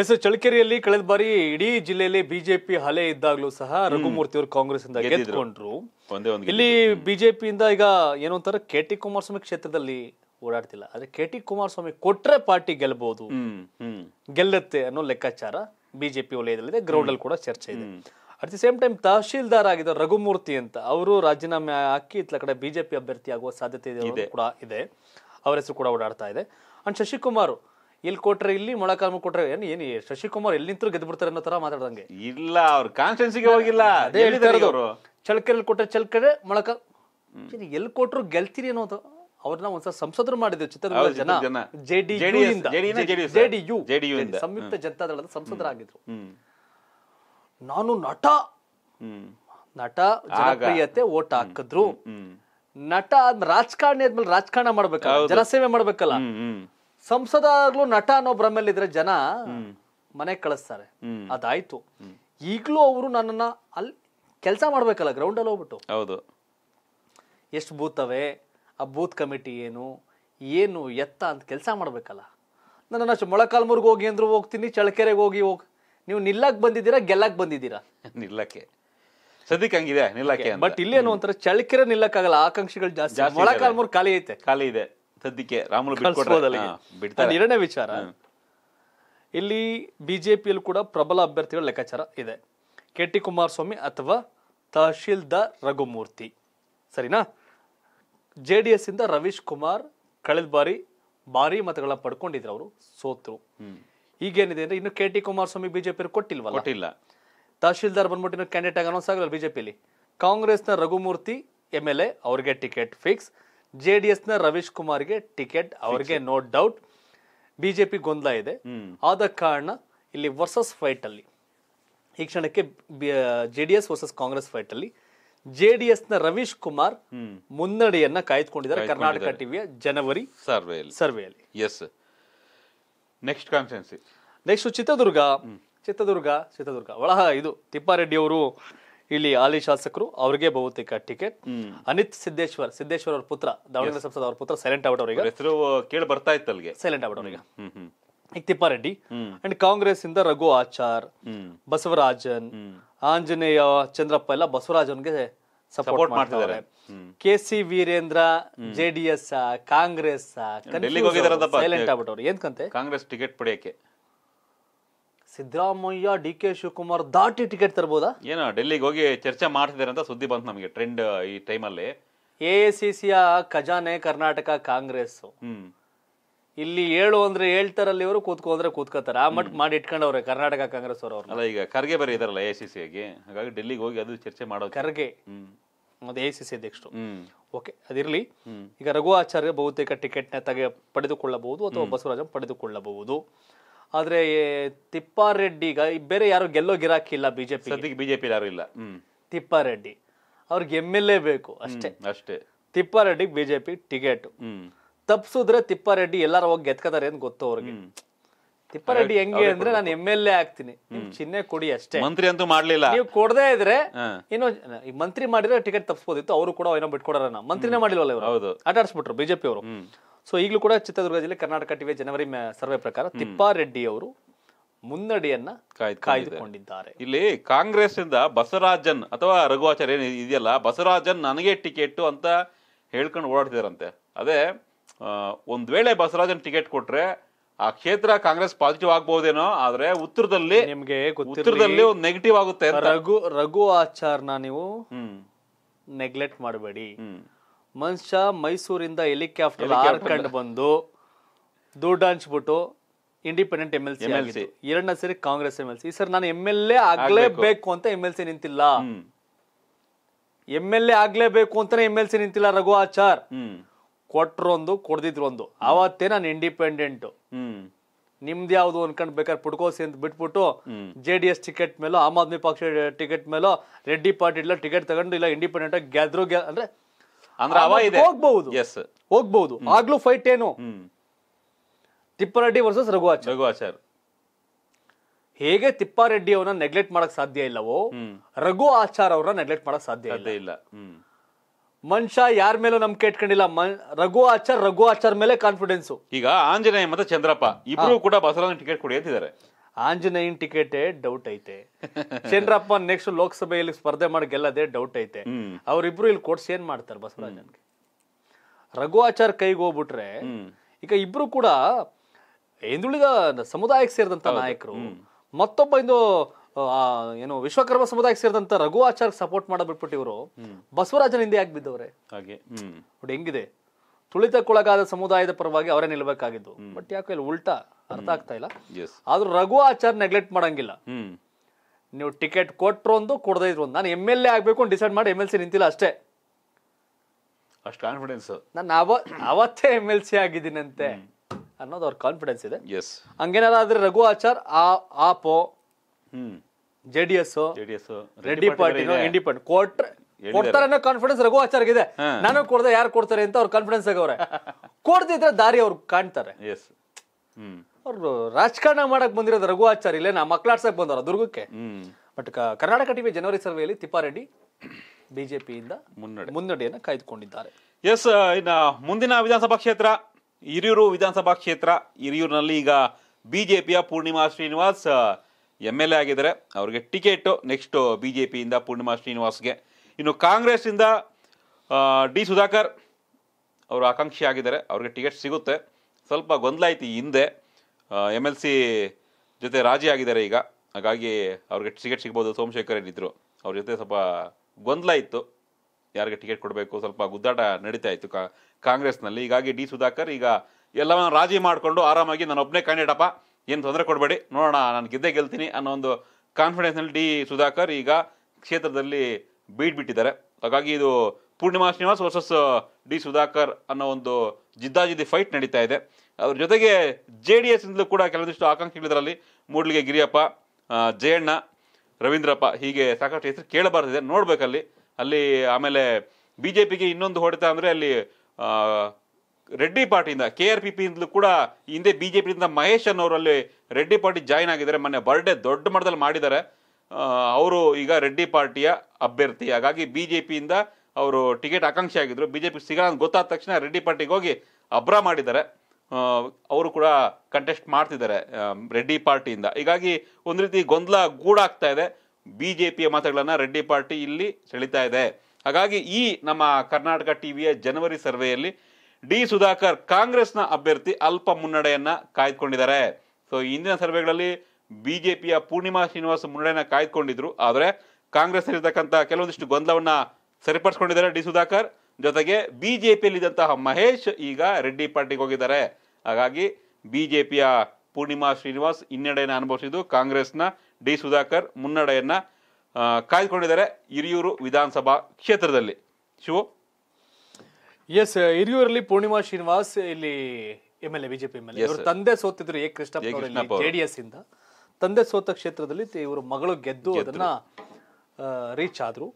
ಎಸ್ ಚಳ್ಳಕೆರೆಯಲ್ಲಿ ಕಳೆದ ಬಾರಿ ಇಡೀ ಜಿಲ್ಲೆಯಲ್ಲಿ ಬಿಜೆಪಿ ಹಲೆ ಇದ್ದಾಗ್ಲೂ ಸಹ ರಘುಮೂರ್ತಿ ಅವರು ಕಾಂಗ್ರೆಸ್ ಇಂದ ಗೆದ್ದುಕೊಂಡ್ರು ಇಲ್ಲಿ ಬಿಜೆಪಿಯಿಂದ ಈಗ ಏನೋ ಅಂತಾರೆ ಕೆ ಟಿ ಕುಮಾರಸ್ವಾಮಿ ಕ್ಷೇತ್ರದಲ್ಲಿ ಓಡಾಡ್ತಿಲ್ಲ ಆದ್ರೆ ಕೆ ಟಿ ಕುಮಾರಸ್ವಾಮಿ ಕೊಟ್ರೆ ಪಾರ್ಟಿ ಗೆಲ್ಲಬಹುದು ಗೆಲ್ಲತ್ತೆ ಅನ್ನೋ ಲೆಕ್ಕಾಚಾರ ಬಿಜೆಪಿ ವಲಯದಲ್ಲಿದೆ ಗ್ರೌಂಡ್ ಅಲ್ಲಿ ಕೂಡ ಚರ್ಚೆ ಇದೆ at the same time tahsildar ಆಗಿದ್ದಾರೆ ರಘುಮೂರ್ತಿ ಅಂತ ಅವರು ರಾಜೀನಾಮೆ ಹಾಕಿ ಇತ್ಲ ಕಡೆ ಬಿಜೆಪಿ ಅಭ್ಯರ್ಥಿ ಆಗುವ ಸಾಧ್ಯತೆ ಇದೆ ಕೂಡ ಇದೆ ಅವರ ಹೆಸರು ಕೂಡ ಓಡಾಡ್ತಾ ಇದೆ ಅಂಡ್ ಶಶಿಕುಮಾರ್ ಇಲ್ಲಿ ಕೊಟ್ರೆ ಇಲ್ಲಿ ಮೊಳಕಾಲ್ಮ ಕೊಟ್ರೆ ಏನು ಏನು ಶಶಿಕುಮಾರ್ ಎಲ್ಲಿ ನಿಂತರೂ ಗೆದ್ದು ಬಿಡ್ತಾರೆ ಅನ್ನೋ ತರ ಮಾತಾಡ್ದಂಗೆ ಇಲ್ಲ ಅವ್ರ ಕಾನ್ಫಿಡೆನ್ಸ್ಗೆ ಹೋಗಿಲ್ಲ ಅದೇ ಚಳ್ಕೆರೆಲ್ಲಿ ಕೊಟ್ರೆ ಚಳಕೆರೆ ಮೊಳಕ ಎಲ್ಲಿ ಕೊಟ್ರು ಗೆಲ್ತೀರಿ ಅನ್ನೋದು ಅವ್ರನ್ನ ಒಂದ್ಸಲ ಸಂಸದರು ಮಾಡಿದ್ರು ಚಿತ್ರದುರ್ಗ ಜನ ಯು ಸಂಯುಕ್ತ ಜನತಾದಳದ ಸಂಸದರಾಗಿದ್ರು ನಾನು ನಟ ನಟ ಜನಪ್ರಿಯತೆ ಓಟ್ ಹಾಕಿದ್ರು ನಟ ರಾಜಕಾರಣಿ ಆದ್ಮೇಲೆ ರಾಜಕಾರಣ ಮಾಡ್ಬೇಕಲ್ಲ ಜನಸೇವೆ ಮಾಡ್ಬೇಕಲ್ಲ ಆಗ್ಲೂ ನಟ ಅನ್ನೋ ಇದ್ರೆ ಜನ ಮನೆ ಕಳಿಸ್ತಾರೆ ಅದಾಯ್ತು ಈಗಲೂ ಅವರು ನನ್ನನ್ನ ಅಲ್ಲಿ ಕೆಲಸ ಮಾಡ್ಬೇಕಲ್ಲ ಗ್ರೌಂಡ್ ಅಲ್ಲಿ ಹೋಗ್ಬಿಟ್ಟು ಹೌದು ಎಷ್ಟು ಬೂತವೆ ಆ ಬೂತ್ ಕಮಿಟಿ ಏನು ಏನು ಎತ್ತ ಅಂತ ಕೆಲಸ ಮಾಡ್ಬೇಕಲ್ಲ ನನ್ನ ಮೊಳಕಾಲ್ಮೂರ್ಗೆ ಹೋಗಿ ಅಂದ್ರು ಹೋಗ್ತೀನಿ ಚಳಕೆರೆಗೆ ಹೋಗಿ ಹೋಗ್ ನೀವು ನಿಲ್ಲಕ್ ಬಂದಿದ್ದೀರಾ ಗೆಲ್ಲಕ್ ಬಂದಿದ್ದೀರಾ ನಿಲ್ಲಕ್ಕೆ ಸದ್ಯಕ್ಕೆ ಹಂಗಿದೆ ನಿಲ್ಲಕ್ಕೆ ಬಟ್ ಇಲ್ಲಿ ಏನು ಒಂಥರ ಚಳಕಿರ ನಿಲ್ಲಕ್ಕಾಗಲ್ಲ ಆಕಾಂಕ್ಷಿಗಳು ಜಾಸ್ತಿ ಜಾಸ್ತಿ ಮೊಳಕಾಲ್ ಮೂರು ಖಾಲಿ ಐತೆ ಖಾಲಿ ಇದೆ ಸದ್ಯಕ್ಕೆ ರಾಮುಲು ಬಿಡ್ತಾರೆ ಎರಡನೇ ವಿಚಾರ ಇಲ್ಲಿ ಬಿಜೆಪಿಯಲ್ಲಿ ಕೂಡ ಪ್ರಬಲ ಅಭ್ಯರ್ಥಿಗಳ ಲೆಕ್ಕಾಚಾರ ಇದೆ ಕೆ ಟಿ ಕುಮಾರಸ್ವಾಮಿ ಅಥವಾ ತಹಶೀಲ್ದಾರ್ ರಘುಮೂರ್ತಿ ಸರಿನಾ ಜೆ ಡಿ ಎಸ್ ಇಂದ ರವೀಶ್ ಕುಮಾರ್ ಕಳೆದ ಬಾರಿ ಭಾರಿ ಮತಗಳ ಪಡ್ಕೊಂಡಿದ್ರು ಅವರು ಸೋತರು ಈಗೇನಿದೆ ಅಂದ್ರೆ ಇನ್ನು ಕೆ ಟಿ ಕುಮಾರಸ್ವಾಮಿ ಬಿಜೆಪಿ ಕೊಟ್ಟಿಲ್ವಲ್ಲ ಕೊಟ್ಟಿಲ್ಲ ತಹಶೀಲ್ದಾರ್ ಬಂದ್ಬಿಟ್ಟು ಇನ್ನು ಕ್ಯಾಂಡಿಡೇಟ್ ಆಗಿ ಅನೌನ್ಸ್ ಆಗಲ್ಲ ಬಿಜೆಪಿಲಿ ಕಾಂಗ್ರೆಸ್ನ ರಘುಮೂರ್ತಿ ಎಂ ಎಲ್ ಎ ಅವ್ರಿಗೆ ticket fix J D Ravish Ravish ಗೆ ಟಿಕೆಟ್ ಅವ್ರಿಗೆ ನೋ ಡೌಟ್ ಬಿಜೆಪಿ ಗೊಂದಲ ಇದೆ ಆದ ಕಾರಣ ಇಲ್ಲಿ ವರ್ಸಸ್ ಫೈಟ್ ಅಲ್ಲಿ ಈ ಕ್ಷಣಕ್ಕೆ J D S versus Congress fight ಅಲ್ಲಿ ಜೆ ಡಿ ಎಸ್ ನ ರವೀಶ್ ಕುಮಾರ್ ಮುನ್ನಡೆಯನ್ನ ಕಾಯ್ದುಕೊಂಡಿದ್ದಾರೆ ಕರ್ನಾಟಕ ಟಿವಿಯ ಜನವರಿ ಸರ್ವೆಯಲ್ಲಿ ಸರ್ವೆಯಲ್ಲಿ S next constituency next Chitradurga Chitradurga Chitradurga ಒಳ ಇದು ತಿಪ್ಪಾರೆಡ್ಡಿ ಅವರು ಇಲ್ಲಿ ಆಲಿ ಶಾಸಕರು ಅವ್ರಿಗೆ ಬಹುತೇಕ ಟಿಕೆಟ್ ಅನಿತ್ ಸಿದ್ದೇಶ್ವರ್ ಸಿದ್ದೇಶ್ವರ್ ಅವ್ರ ಪುತ್ರ ದಾವಣಗೆರೆ ಸಂಸದ ಅವ್ರ ಪುತ್ರ ಸೈಲೆಂಟ್ ಅವ್ರಿಗೆ ಹೆಸರು ಕೇಳಿ ಬರ್ತಾ ಇತ್ತು ಅಲ್ಲಿಗೆ ಸೈಲೆಂಟ್ ಅವ್ರಿಗೆ ಈಗ ತಿಪ್ಪಾರೆಡ್ಡಿ ಅಂಡ್ ಕಾಂಗ್ರೆಸ್ ಇಂದ ರಘು ಆಚಾರ್ ಬಸವರಾಜನ್ ಆಂಜನೇಯ ಚಂದ್ರಪ್ಪ ಎಲ್ಲ ಬಸವರಾಜನ್ಗೆ ಸಪೋರ್ಟ್ ಮಾಡ್ತಿದ್ದಾರೆ K C Veerendra J D S Congress Congress ticket ಪಡೆಯಕ್ಕೆ ಸಿದ್ದರಾಮಯ್ಯ ಡಿ ಕೆ ಶಿವಕುಮಾರ್ ದಾಟಿ ಟಿಕೆಟ್ ತರಬಹುದಾ ಏನೋ ಡೆಲ್ಲಿಗೆ ಹೋಗಿ ಚರ್ಚೆ ಮಾಡ್ತಿದ್ದಾರೆ ಅಂತ ಸುದ್ದಿ ಬಂತು ನಮಗೆ ಟ್ರೆಂಡ್ ಈ ಟೈಮಲ್ಲಿ ಎ ಸಿ ಸಿಯ ಖಜಾನೆ ಕರ್ನಾಟಕ ಕಾಂಗ್ರೆಸ್ ಇಲ್ಲಿ ಏಳು ಅಂದ್ರೆ ಹೇಳ್ತಾರಲ್ಲಿ ಇವರು ಕೂತ್ಕೋ ಅಂದ್ರೆ ಕೂತ್ಕೋತಾರೆ ಆ ಮಟ್ ಮಾಡಿ ಇಟ್ಕೊಂಡವ್ರೆ ಕರ್ನಾಟಕ ಕಾಂಗ್ರೆಸ್ ಅವರು ಅಲ್ಲ ಈಗ ಖರ್ಗೆ ಬೇರೆ ಇದಾರಲ್ಲ ಎ ಸಿ ಸಿ ಆಗಿ ಹಾಗಾಗಿ ಡೆಲ್ಲಿಗೆ ಹೋಗಿ ಅದು ಚರ್ಚೆ ಮಾಡೋದು ಖರ್ಗೆ ಅದು ಎ ಸಿ ಸಿ ಅಧ್ಯಕ್ಷರು ಓಕೆ ಅದಿರಲಿ ಈಗ ರಘು ಆಚಾರ್ಯ ಬಹುತೇಕ ಟಿಕೆಟ್ನ ತೆಗೆ ಪಡೆದುಕೊಳ್ಳಬಹುದು ಅಥವಾ ಬಸವರಾಜ ಪಡೆದುಕೊಳ್ಳಬಹುದು ಆದ್ರೆ ತಿಪ್ಪಾರೆಡ್ಡಿ ಈಗ ಬೇರೆ ಯಾರು ಗೆಲ್ಲೋ ಗಿರಾಕಿಲ್ಲ ಬಿಜೆಪಿ ಸದ್ಯಕ್ಕೆ ಬಿಜೆಪಿ ಯಾರು ಇಲ್ಲ ತಿಪ್ಪಾರೆಡ್ಡಿ ಅವ್ರಿಗೆ ಎಮ್ ಎಲ್ ಎ ಬೇಕು ಅಷ್ಟೇ ಅಷ್ಟೇ ತಿಪ್ಪಾರೆಡ್ಡಿಗೆ ಬಿಜೆಪಿ ಟಿಕೆಟ್ ತಪ್ಸಿದ್ರೆ ತಿಪ್ಪಾರೆಡ್ಡಿ ಎಲ್ಲಾರು ಹೋಗಿ ಗೆತ್ಕೋತಾರೆ ಅಂತ ಗೊತ್ತು ಅವ್ರಿಗೆ ತಿಪ್ಪಾರೆಡ್ಡಿ ಹೆಂಗೆ ಅಂದ್ರೆ ನಾನು ಎಮ್ ಎಲ್ ಎ ಆಗ್ತೀನಿ ಚಿಹ್ನೆ ಕೊಡಿ ಅಷ್ಟೇ ಮಂತ್ರಿ ಅಂತೂ ಮಾಡ್ಲಿಲ್ಲ ನೀವು ಕೊಡದೇ ಇದ್ರೆ ಇನ್ನು ಈ ಮಂತ್ರಿ ಮಾಡಿದ್ರೆ ಟಿಕೆಟ್ ತಪ್ಸ್ಬೋದಿತ್ತು ಅವರು ಕೂಡ ಏನೋ ಬಿಟ್ಕೊಡೋಣ ಮಂತ್ರಿನೇ ಮಾಡಿಲ್ವಲ್ಲ ಇವರು ಆಟಾಡ್ಸ್ಬಿಟ್ರು ಬಿಜೆಪಿ ಅವರು ಸೊ ಈಗಲೂ ಕೂಡ ಚಿತ್ರದುರ್ಗ ಜಿಲ್ಲೆ ಕರ್ನಾಟಕ ಟಿವಿ ಜನವರಿ ಸರ್ವೆ ಪ್ರಕಾರ ತಿಪ್ಪಾರೆಡ್ಡಿ ಅವರು ಮುನ್ನಡಿಯನ್ನ ಕಾಯ್ದುಕೊಂಡಿದ್ದಾರೆ ಇಲ್ಲಿ ಕಾಂಗ್ರೆಸ್ ಇಂದ ಬಸವರಾಜನ್ ಅಥವಾ ರಘುವಾಚಾರ್ಯ ಇದೆಯಲ್ಲ ಬಸವರಾಜನ್ ನನಗೆ ಟಿಕೆಟ್ ಅಂತ ಹೇಳ್ಕೊಂಡು ಓಡಾಡ್ತಿದಾರಂತೆ ಅದೇ ಒಂದು ವೇಳೆ ಬಸವರಾಜನ್ ಟಿಕೆಟ್ ಕೊಟ್ರೆ ಆ ಕ್ಷೇತ್ರ ಕಾಂಗ್ರೆಸ್ ಪಾಸಿಟಿವ್ ಆಗ್ಬಹುದೇನೋ ಆದ್ರೆ ಉತ್ತರದಲ್ಲಿ ನಿಮ್ಗೆ ಉತ್ತರದಲ್ಲಿ ಒಂದು ನೆಗೆಟಿವ್ ಆಗುತ್ತೆ ರಘು ರಘು ಆಚಾರ್ನ ನೀವು ನೆಗ್ಲೆಕ್ಟ್ ಮಾಡಬೇಡಿ ಮನುಷ್ಯ ಮೈಸೂರಿಂದ ಹೆಲಿಕಾಪ್ಟರ್ ಹಾರ್ಕೊಂಡು ಬಂದು ದುಡ್ಡು ಹಂಚ್ಬಿಟ್ಟು ಇಂಡಿಪೆಂಡೆಂಟ್ ಎಂ ಎಲ್ ಸಿ ಎರಡನೇ ಸರಿ Congress M L C sir ನಾನು ಎಂ ಎಲ್ ಎ ಆಗ್ಲೇಬೇಕು ಅಂತ ಎಂ ಎಲ್ ಸಿ ನಿಂತಿಲ್ಲ ಎಂ ಎಲ್ ಎ ಆಗ್ಲೇಬೇಕು ಅಂತಾನೆ ಎಂ ಎಲ್ ಸಿ ನಿಂತಿಲ್ಲ ರಘು ಆಚಾರ್ ಕೊಟ್ರೊಂದು ಒಂದು ಅವತ್ತೇ ನಾನು ಇಂಡಿಪೆಂಡೆಂಟ್ ನಿಮ್ದು ಯಾವ್ದು ಅನ್ಕೊಂಡ್ ಬೇಕಾದ್ರೆ ಪುಡ್ಕೋಸಿ ಅಂತ ಬಿಟ್ಬಿಟ್ಟು ಜೆ ಡಿ ಎಸ್ ಟಿಕೆಟ್ ಮೇಲೋ ಆಮ್ ಆದ್ಮಿ ಪಕ್ಷ ಟಿಕೆಟ್ ಮೇಲೋ ರೆಡ್ಡಿ ಪಾರ್ಟಿ ಇಲ್ಲ ಟಿಕೆಟ್ ತಗೊಂಡು ಇಲ್ಲ ಇಂಡಿಪೆಂಡೆಂಟ್ ಆಗಿ ಗ್ಯಾದ್ರೂ ಅಂದ್ರೆ ಹೋಗ್ಬಹುದು ಹೋಗ್ಬಹುದು ಆಗ್ಲೂ ಫೈಟ್ ಏನು ತಿಪ್ಪಾರೆಡ್ಡಿ ವರ್ಸಸ್ ರಘುವಾಚಾರ್ ರಘುವಾಚಾರ್ ಹೇಗೆ ತಿಪ್ಪಾರೆಡ್ಡಿ ಅವ್ರನ್ನ ನೆಗ್ಲೆಕ್ಟ್ ಮಾಡಕ್ ಸಾಧ್ಯ ಇಲ್ಲವೋ ರಘು ಆಚಾರ್ ಅವ್ರನ್ನ ನೆಗ್ಲೆಕ್ಟ್ ಮಾಡಕ್ ಸಾಧ್ಯ ಇಲ್ಲ ಮನುಷ್ಯ ಯಾರ ಮೇಲೂ ನಂಬಿಕೆ ಇಟ್ಕೊಂಡಿಲ್ಲ ರಘು ಆಚಾರ್ ರಘು ಆಚಾರ್ ಮೇಲೆ ಕಾನ್ಫಿಡೆನ್ಸ್ ಈಗ ಆಂಜನೇಯ ಮತ್ತೆ ಚಂದ್ರಪ್ಪ ಇಬ್ರು ಕೂಡ ಬಸವರಾಜ್ ಟಿಕೆಟ್ ಕೊಡಿ ಅಂತಿದ್ದಾರೆ ಆಂಜನೇಯನ್ ಟಿಕೆಟೇ ಡೌಟ್ ಐತೆ ಚಂದ್ರಪ್ಪ ನೆಕ್ಸ್ಟ್ ಲೋಕಸಭೆಯಲ್ಲಿ ಸ್ಪರ್ಧೆ ಮಾಡಿ ಗೆಲ್ಲದೆ ಡೌಟ್ ಐತೆ ಅವರಿಬ್ರು ಇಲ್ಲಿ ಕೊಡ್ಸಿ ಏನ್ ಮಾಡ್ತಾರೆ ಬಸವರಾಜನ್ಗೆ ರಘು ಆಚಾರ್ ಕೈಗೆ ಹೋಗ್ಬಿಟ್ರೆ ಈಗ ಇಬ್ರು ಕೂಡ ಹಿಂದುಳಿದ ಸಮುದಾಯಕ್ಕೆ ಸೇರಿದಂತ ನಾಯಕರು ಮತ್ತೊಬ್ಬ ಇಂದು ಏನು ವಿಶ್ವಕರ್ಮ ಸಮುದಾಯಕ್ಕೆ ಸೇರಿದಂತ ರಘು ಆಚಾರ್ ಸಪೋರ್ಟ್ ಮಾಡಬಿಟ್ಬಿಟ್ಟು ಇವರು ಬಸವರಾಜನ ಹಿಂದೆ ಯಾಕೆ ಬಿದ್ದವ್ರೆ ಹಾಗೆ ಬಟ್ ಹೆಂಗಿದೆ ತುಳಿತಕ್ಕೊಳಗಾದ ಸಮುದಾಯದ ಪರವಾಗಿ ಅವರೇ ನಿಲ್ಬೇಕಾಗಿದ್ದು ಬಟ್ ಯಾಕೆ ಇಲ್ಲಿ ಉಲ್ಟಾ ಅರ್ಥ ಆಗ್ತಾ ಇಲ್ಲ ಆದ್ರೂ ರಘು ಆಚಾರ್ ನೆಗ್ಲೆಕ್ಟ್ ಮಾಡಂಗಿಲ್ಲ ನೀವು ಟಿಕೆಟ್ ಕೊಟ್ರು ಒಂದು ಕೊಡದೇ ಇದ್ರು ನಾನು ಎಮ್ ಎಲ್ ಎ ಆಗ್ಬೇಕು ಡಿಸೈಡ್ ಮಾಡಿ ಎಮ್ ಎಲ್ ಸಿ ನಿಂತಿಲ್ಲ ಅಷ್ಟೇ ಅಷ್ಟು ಕಾನ್ಫಿಡೆನ್ಸ್ ನಾನು ಅವ ಅವತ್ತೇ ಎಮ್ ಎಲ್ ಸಿ ಆಗಿದ್ದೀನಂತೆ ಅನ್ನೋದು ಅವ್ರ ಕಾನ್ಫಿಡೆನ್ಸ್ ಇದೆ ಹಂಗೇನಾದ್ರೆ ರಘು ಆಚಾರ್ ಆ ಆಪೋ ಜೆಡಿಎಸ್ ಜೆಡಿಎಸ್ ರೆಡ್ಡಿ ಪಾರ್ಟಿ ಇಂಡಿಪೆಂಡ್ ಕೋರ್ಟ್ ಕೊಡ್ತಾರೆ ಅನ್ನೋ ಕಾನ್ಫಿಡೆನ್ಸ್ ರಘು ಇದೆ ನಾನು ಕೊಡದೆ ಯಾರು ಕೊಡ್ತಾರೆ ಅಂತ ಅವ್ರ ಕಾನ್ಫಿಡೆನ್ಸ್ ಆಗವ್ರೆ ಕೊಡ್ದಿದ್ರೆ ದಾರಿ ಅವ್ರು ಕಾಣ್ತಾರೆ ಎಸ್ ಅವ್ರು ರಾಜಕಾರಣ ಮಾಡಕ್ ಬಂದಿರೋದು ರಘು ಆಚಾರ್ ಇಲ್ಲೇ ನಾ ಮಕ್ಳಾಡ್ಸಕ್ ಬಂದವ್ರ ದುರ್ಗಕ್ಕೆ ಬಟ್ ಕರ್ನಾಟಕ ಟಿವಿ ಜನವರಿ ಸರ್ವೆಯಲ್ಲಿ ತಿಪ್ಪಾರೆಡ್ಡಿ ಬಿಜೆಪಿಯಿಂದ ಮುನ್ನಡೆ ಮುನ್ನಡೆಯನ್ನು ಕಾಯ್ದುಕೊಂಡಿದ್ದಾರೆ ಎಸ್ ಇನ್ನ ಮುಂದಿನ ವಿಧಾನಸಭಾ ಕ್ಷೇತ್ರ ಹಿರಿಯೂರು ವಿಧಾನಸಭಾ ಕ್ಷೇತ್ರ ಹಿರಿಯೂರಿನಲ್ಲಿ ಈಗ ಬಿಜೆಪಿಯ Poornima Srinivas M L A ಆಗಿದ್ದಾರೆ ಅವ್ರಿಗೆ ಟಿಕೆಟು ನೆಕ್ಸ್ಟು ಬಿ ಜೆ ಪಿಯಿಂದ ಪೂರ್ಣಿಮಾ ಶ್ರೀನಿವಾಸ್ಗೆ ಇನ್ನು ಕಾಂಗ್ರೆಸ್ಸಿಂದ ಡಿ ಸುಧಾಕರ್ ಅವರು ಆಕಾಂಕ್ಷಿ ಆಗಿದ್ದಾರೆ ಅವ್ರಿಗೆ ಟಿಕೆಟ್ ಸಿಗುತ್ತೆ ಸ್ವಲ್ಪ ಗೊಂದಲ ಐತಿ ಹಿಂದೆ ಎಮ್ ಎಲ್ ಸಿ ಜೊತೆ ರಾಜಿ ಆಗಿದ್ದಾರೆ ಈಗ ಹಾಗಾಗಿ ಅವ್ರಿಗೆ ಟಿಕೆಟ್ ಸಿಗ್ಬೋದು ಸೋಮಶೇಖರ್ ಏನಿದ್ರು ಅವ್ರ ಜೊತೆ ಸ್ವಲ್ಪ ಗೊಂದಲ ಇತ್ತು ಯಾರಿಗೆ ಟಿಕೆಟ್ ಕೊಡಬೇಕು ಸ್ವಲ್ಪ ಗುದ್ದಾಟ ನಡೀತಾ ಇತ್ತು ಕಾಂಗ್ರೆಸ್ನಲ್ಲಿ ಹೀಗಾಗಿ ಡಿ ಸುಧಾಕರ್ ಈಗ ಎಲ್ಲವನ್ನು ರಾಜಿ ಮಾಡಿಕೊಂಡು ಆರಾಮಾಗಿ ನಾನು ಒಬ್ಬನೇ ಕ್ಯಾಂಡಿಡೇಟಪ್ಪ ಏನು ತೊಂದರೆ ಕೊಡಬೇಡಿ ನೋಡೋಣ ನಾನು ಗೆದ್ದೇ ಗೆಲ್ತೀನಿ ಅನ್ನೋ ಒಂದು ಕಾನ್ಫಿಡೆನ್ಸ್ನಲ್ಲಿ ಡಿ ಸುಧಾಕರ್ ಈಗ ಕ್ಷೇತ್ರದಲ್ಲಿ ಬೀಟ್ ಬಿಟ್ಟಿದ್ದಾರೆ ಹಾಗಾಗಿ ಇದು ಪೂರ್ಣಿಮಾ ಶ್ರೀನಿವಾಸ್ ವರ್ಸಸ್ ಡಿ ಸುಧಾಕರ್ ಅನ್ನೋ ಒಂದು ಜಿದ್ದಾಜಿದ್ದಿ ಫೈಟ್ ನಡೀತಾ ಇದೆ ಅವ್ರ ಜೊತೆಗೆ ಜೆ ಡಿ ಎಸ್ನಿಂದಲೂ ಕೂಡ ಕೆಲವೊಂದಿಷ್ಟು ಆಕಾಂಕ್ಷಿಗಳಿದರಲ್ಲಿ ಮೂಡ್ಲಿಗೆ ಗಿರಿಯಪ್ಪ ಜಯಣ್ಣ ರವೀಂದ್ರಪ್ಪ ಹೀಗೆ ಸಾಕಷ್ಟು ಹೆಸರು ಕೇಳಬಾರ್ದಿದೆ ನೋಡಬೇಕಲ್ಲಿ ಅಲ್ಲಿ ಆಮೇಲೆ ಬಿ ಜೆ ಪಿಗೆ ಇನ್ನೊಂದು ಹೊಡೆತ ಅಂದರೆ ಅಲ್ಲಿ ರೆಡ್ಡಿ ಪಾರ್ಟಿಯಿಂದ ಕೆ ಆರ್ ಪಿ ಪಿಯಿಂದಲೂ ಕೂಡ ಹಿಂದೆ ಬಿ ಜೆ ಪಿಯಿಂದ ಮಹೇಶ್ ಅನ್ನೋರಲ್ಲಿ ರೆಡ್ಡಿ ಪಾರ್ಟಿ ಜಾಯ್ನ್ ಆಗಿದ್ದಾರೆ ಮೊನ್ನೆ ಬರ್ಡೇ ದೊಡ್ಡ ಮಟ್ಟದಲ್ಲಿ ಮಾಡಿದ್ದಾರೆ ಅವರು ಈಗ ರೆಡ್ಡಿ ಪಾರ್ಟಿಯ ಅಭ್ಯರ್ಥಿ ಹಾಗಾಗಿ ಬಿ ಜೆ ಪಿಯಿಂದ ಅವರು ಟಿಕೆಟ್ ಆಕಾಂಕ್ಷಿ ಆಗಿದ್ದರು ಬಿ ಜೆ ಪಿ ಸಿಗಲ್ಲ ಅಂತ ಗೊತ್ತಾದ ತಕ್ಷಣ ರೆಡ್ಡಿ ಪಾರ್ಟಿಗೆ ಹೋಗಿ ಅಬ್ರ ಮಾಡಿದ್ದಾರೆ ಅವರು ಕೂಡ ಕಂಟೆಸ್ಟ್ ಮಾಡ್ತಿದ್ದಾರೆ ರೆಡ್ಡಿ ಪಾರ್ಟಿಯಿಂದ ಹೀಗಾಗಿ ಒಂದು ರೀತಿ ಗೊಂದಲ ಗೂಡಾಗ್ತಾ ಇದೆ ಬಿ ಜೆ ಪಿಯ ಮತಗಳನ್ನು ರೆಡ್ಡಿ ಪಾರ್ಟಿ ಇಲ್ಲಿ ಸೆಳಿತಾ ಇದೆ ಹಾಗಾಗಿ ಈ ನಮ್ಮ ಕರ್ನಾಟಕ ವಿಯ ಜನವರಿ ಸರ್ವೆಯಲ್ಲಿ ಡಿ ಸುಧಾಕರ್ ಕಾಂಗ್ರೆಸ್ನ ಅಭ್ಯರ್ಥಿ ಅಲ್ಪ ಮುನ್ನಡೆಯನ್ನ ಕಾಯ್ದುಕೊಂಡಿದ್ದಾರೆ ಸೊ ಇಂದಿನ ಸರ್ವೆಗಳಲ್ಲಿ ಬಿಜೆಪಿಯ ಪೂರ್ಣಿಮಾ ಶ್ರೀನಿವಾಸ್ ಮುನ್ನಡೆಯನ್ನ ಕಾಯ್ದುಕೊಂಡಿದ್ರು ಆದರೆ ಕಾಂಗ್ರೆಸ್ನಲ್ಲಿರ್ತಕ್ಕಂಥ ಕೆಲವೊಂದಿಷ್ಟು ಗೊಂದಲವನ್ನ ಸರಿಪಡಿಸ್ಕೊಂಡಿದ್ದಾರೆ ಡಿ ಸುಧಾಕರ್ ಜೊತೆಗೆ ಬಿಜೆಪಿಯಲ್ಲಿದ್ದಂತಹ ಮಹೇಶ್ ಈಗ ರೆಡ್ಡಿ ಪಾರ್ಟಿಗೆ ಹೋಗಿದ್ದಾರೆ ಹಾಗಾಗಿ ಬಿಜೆಪಿಯ ಪೂರ್ಣಿಮಾ ಶ್ರೀನಿವಾಸ್ ಹಿನ್ನಡೆಯನ್ನು ಅನುಭವಿಸಿದ್ದು ಕಾಂಗ್ರೆಸ್ನ ಡಿ ಸುಧಾಕರ್ ಮುನ್ನಡೆಯನ್ನ ಕಾಯ್ದುಕೊಂಡಿದ್ದಾರೆ ಹಿರಿಯೂರು ವಿಧಾನಸಭಾ ಕ್ಷೇತ್ರದಲ್ಲಿ ಶಿವ ಎಸ್ uh, ಹಿರಿಯೂರಲ್ಲಿ ಪೂರ್ಣಿಮಾ ಶ್ರೀನಿವಾಸ್ ಇಲ್ಲಿ M L A BJP M L A ತಂದೆ ಸೋತಿದ್ರು ಎ ಕೃಷ್ಣಪ್ಪ ಜೆಡಿಎಸ್ ಇಂದ ತಂದೆ ಸೋತ ಕ್ಷೇತ್ರದಲ್ಲಿ ಇವರು ಮಗಳು ಗೆದ್ದು ಅದನ್ನ ರೀಚ್ ಆದ್ರು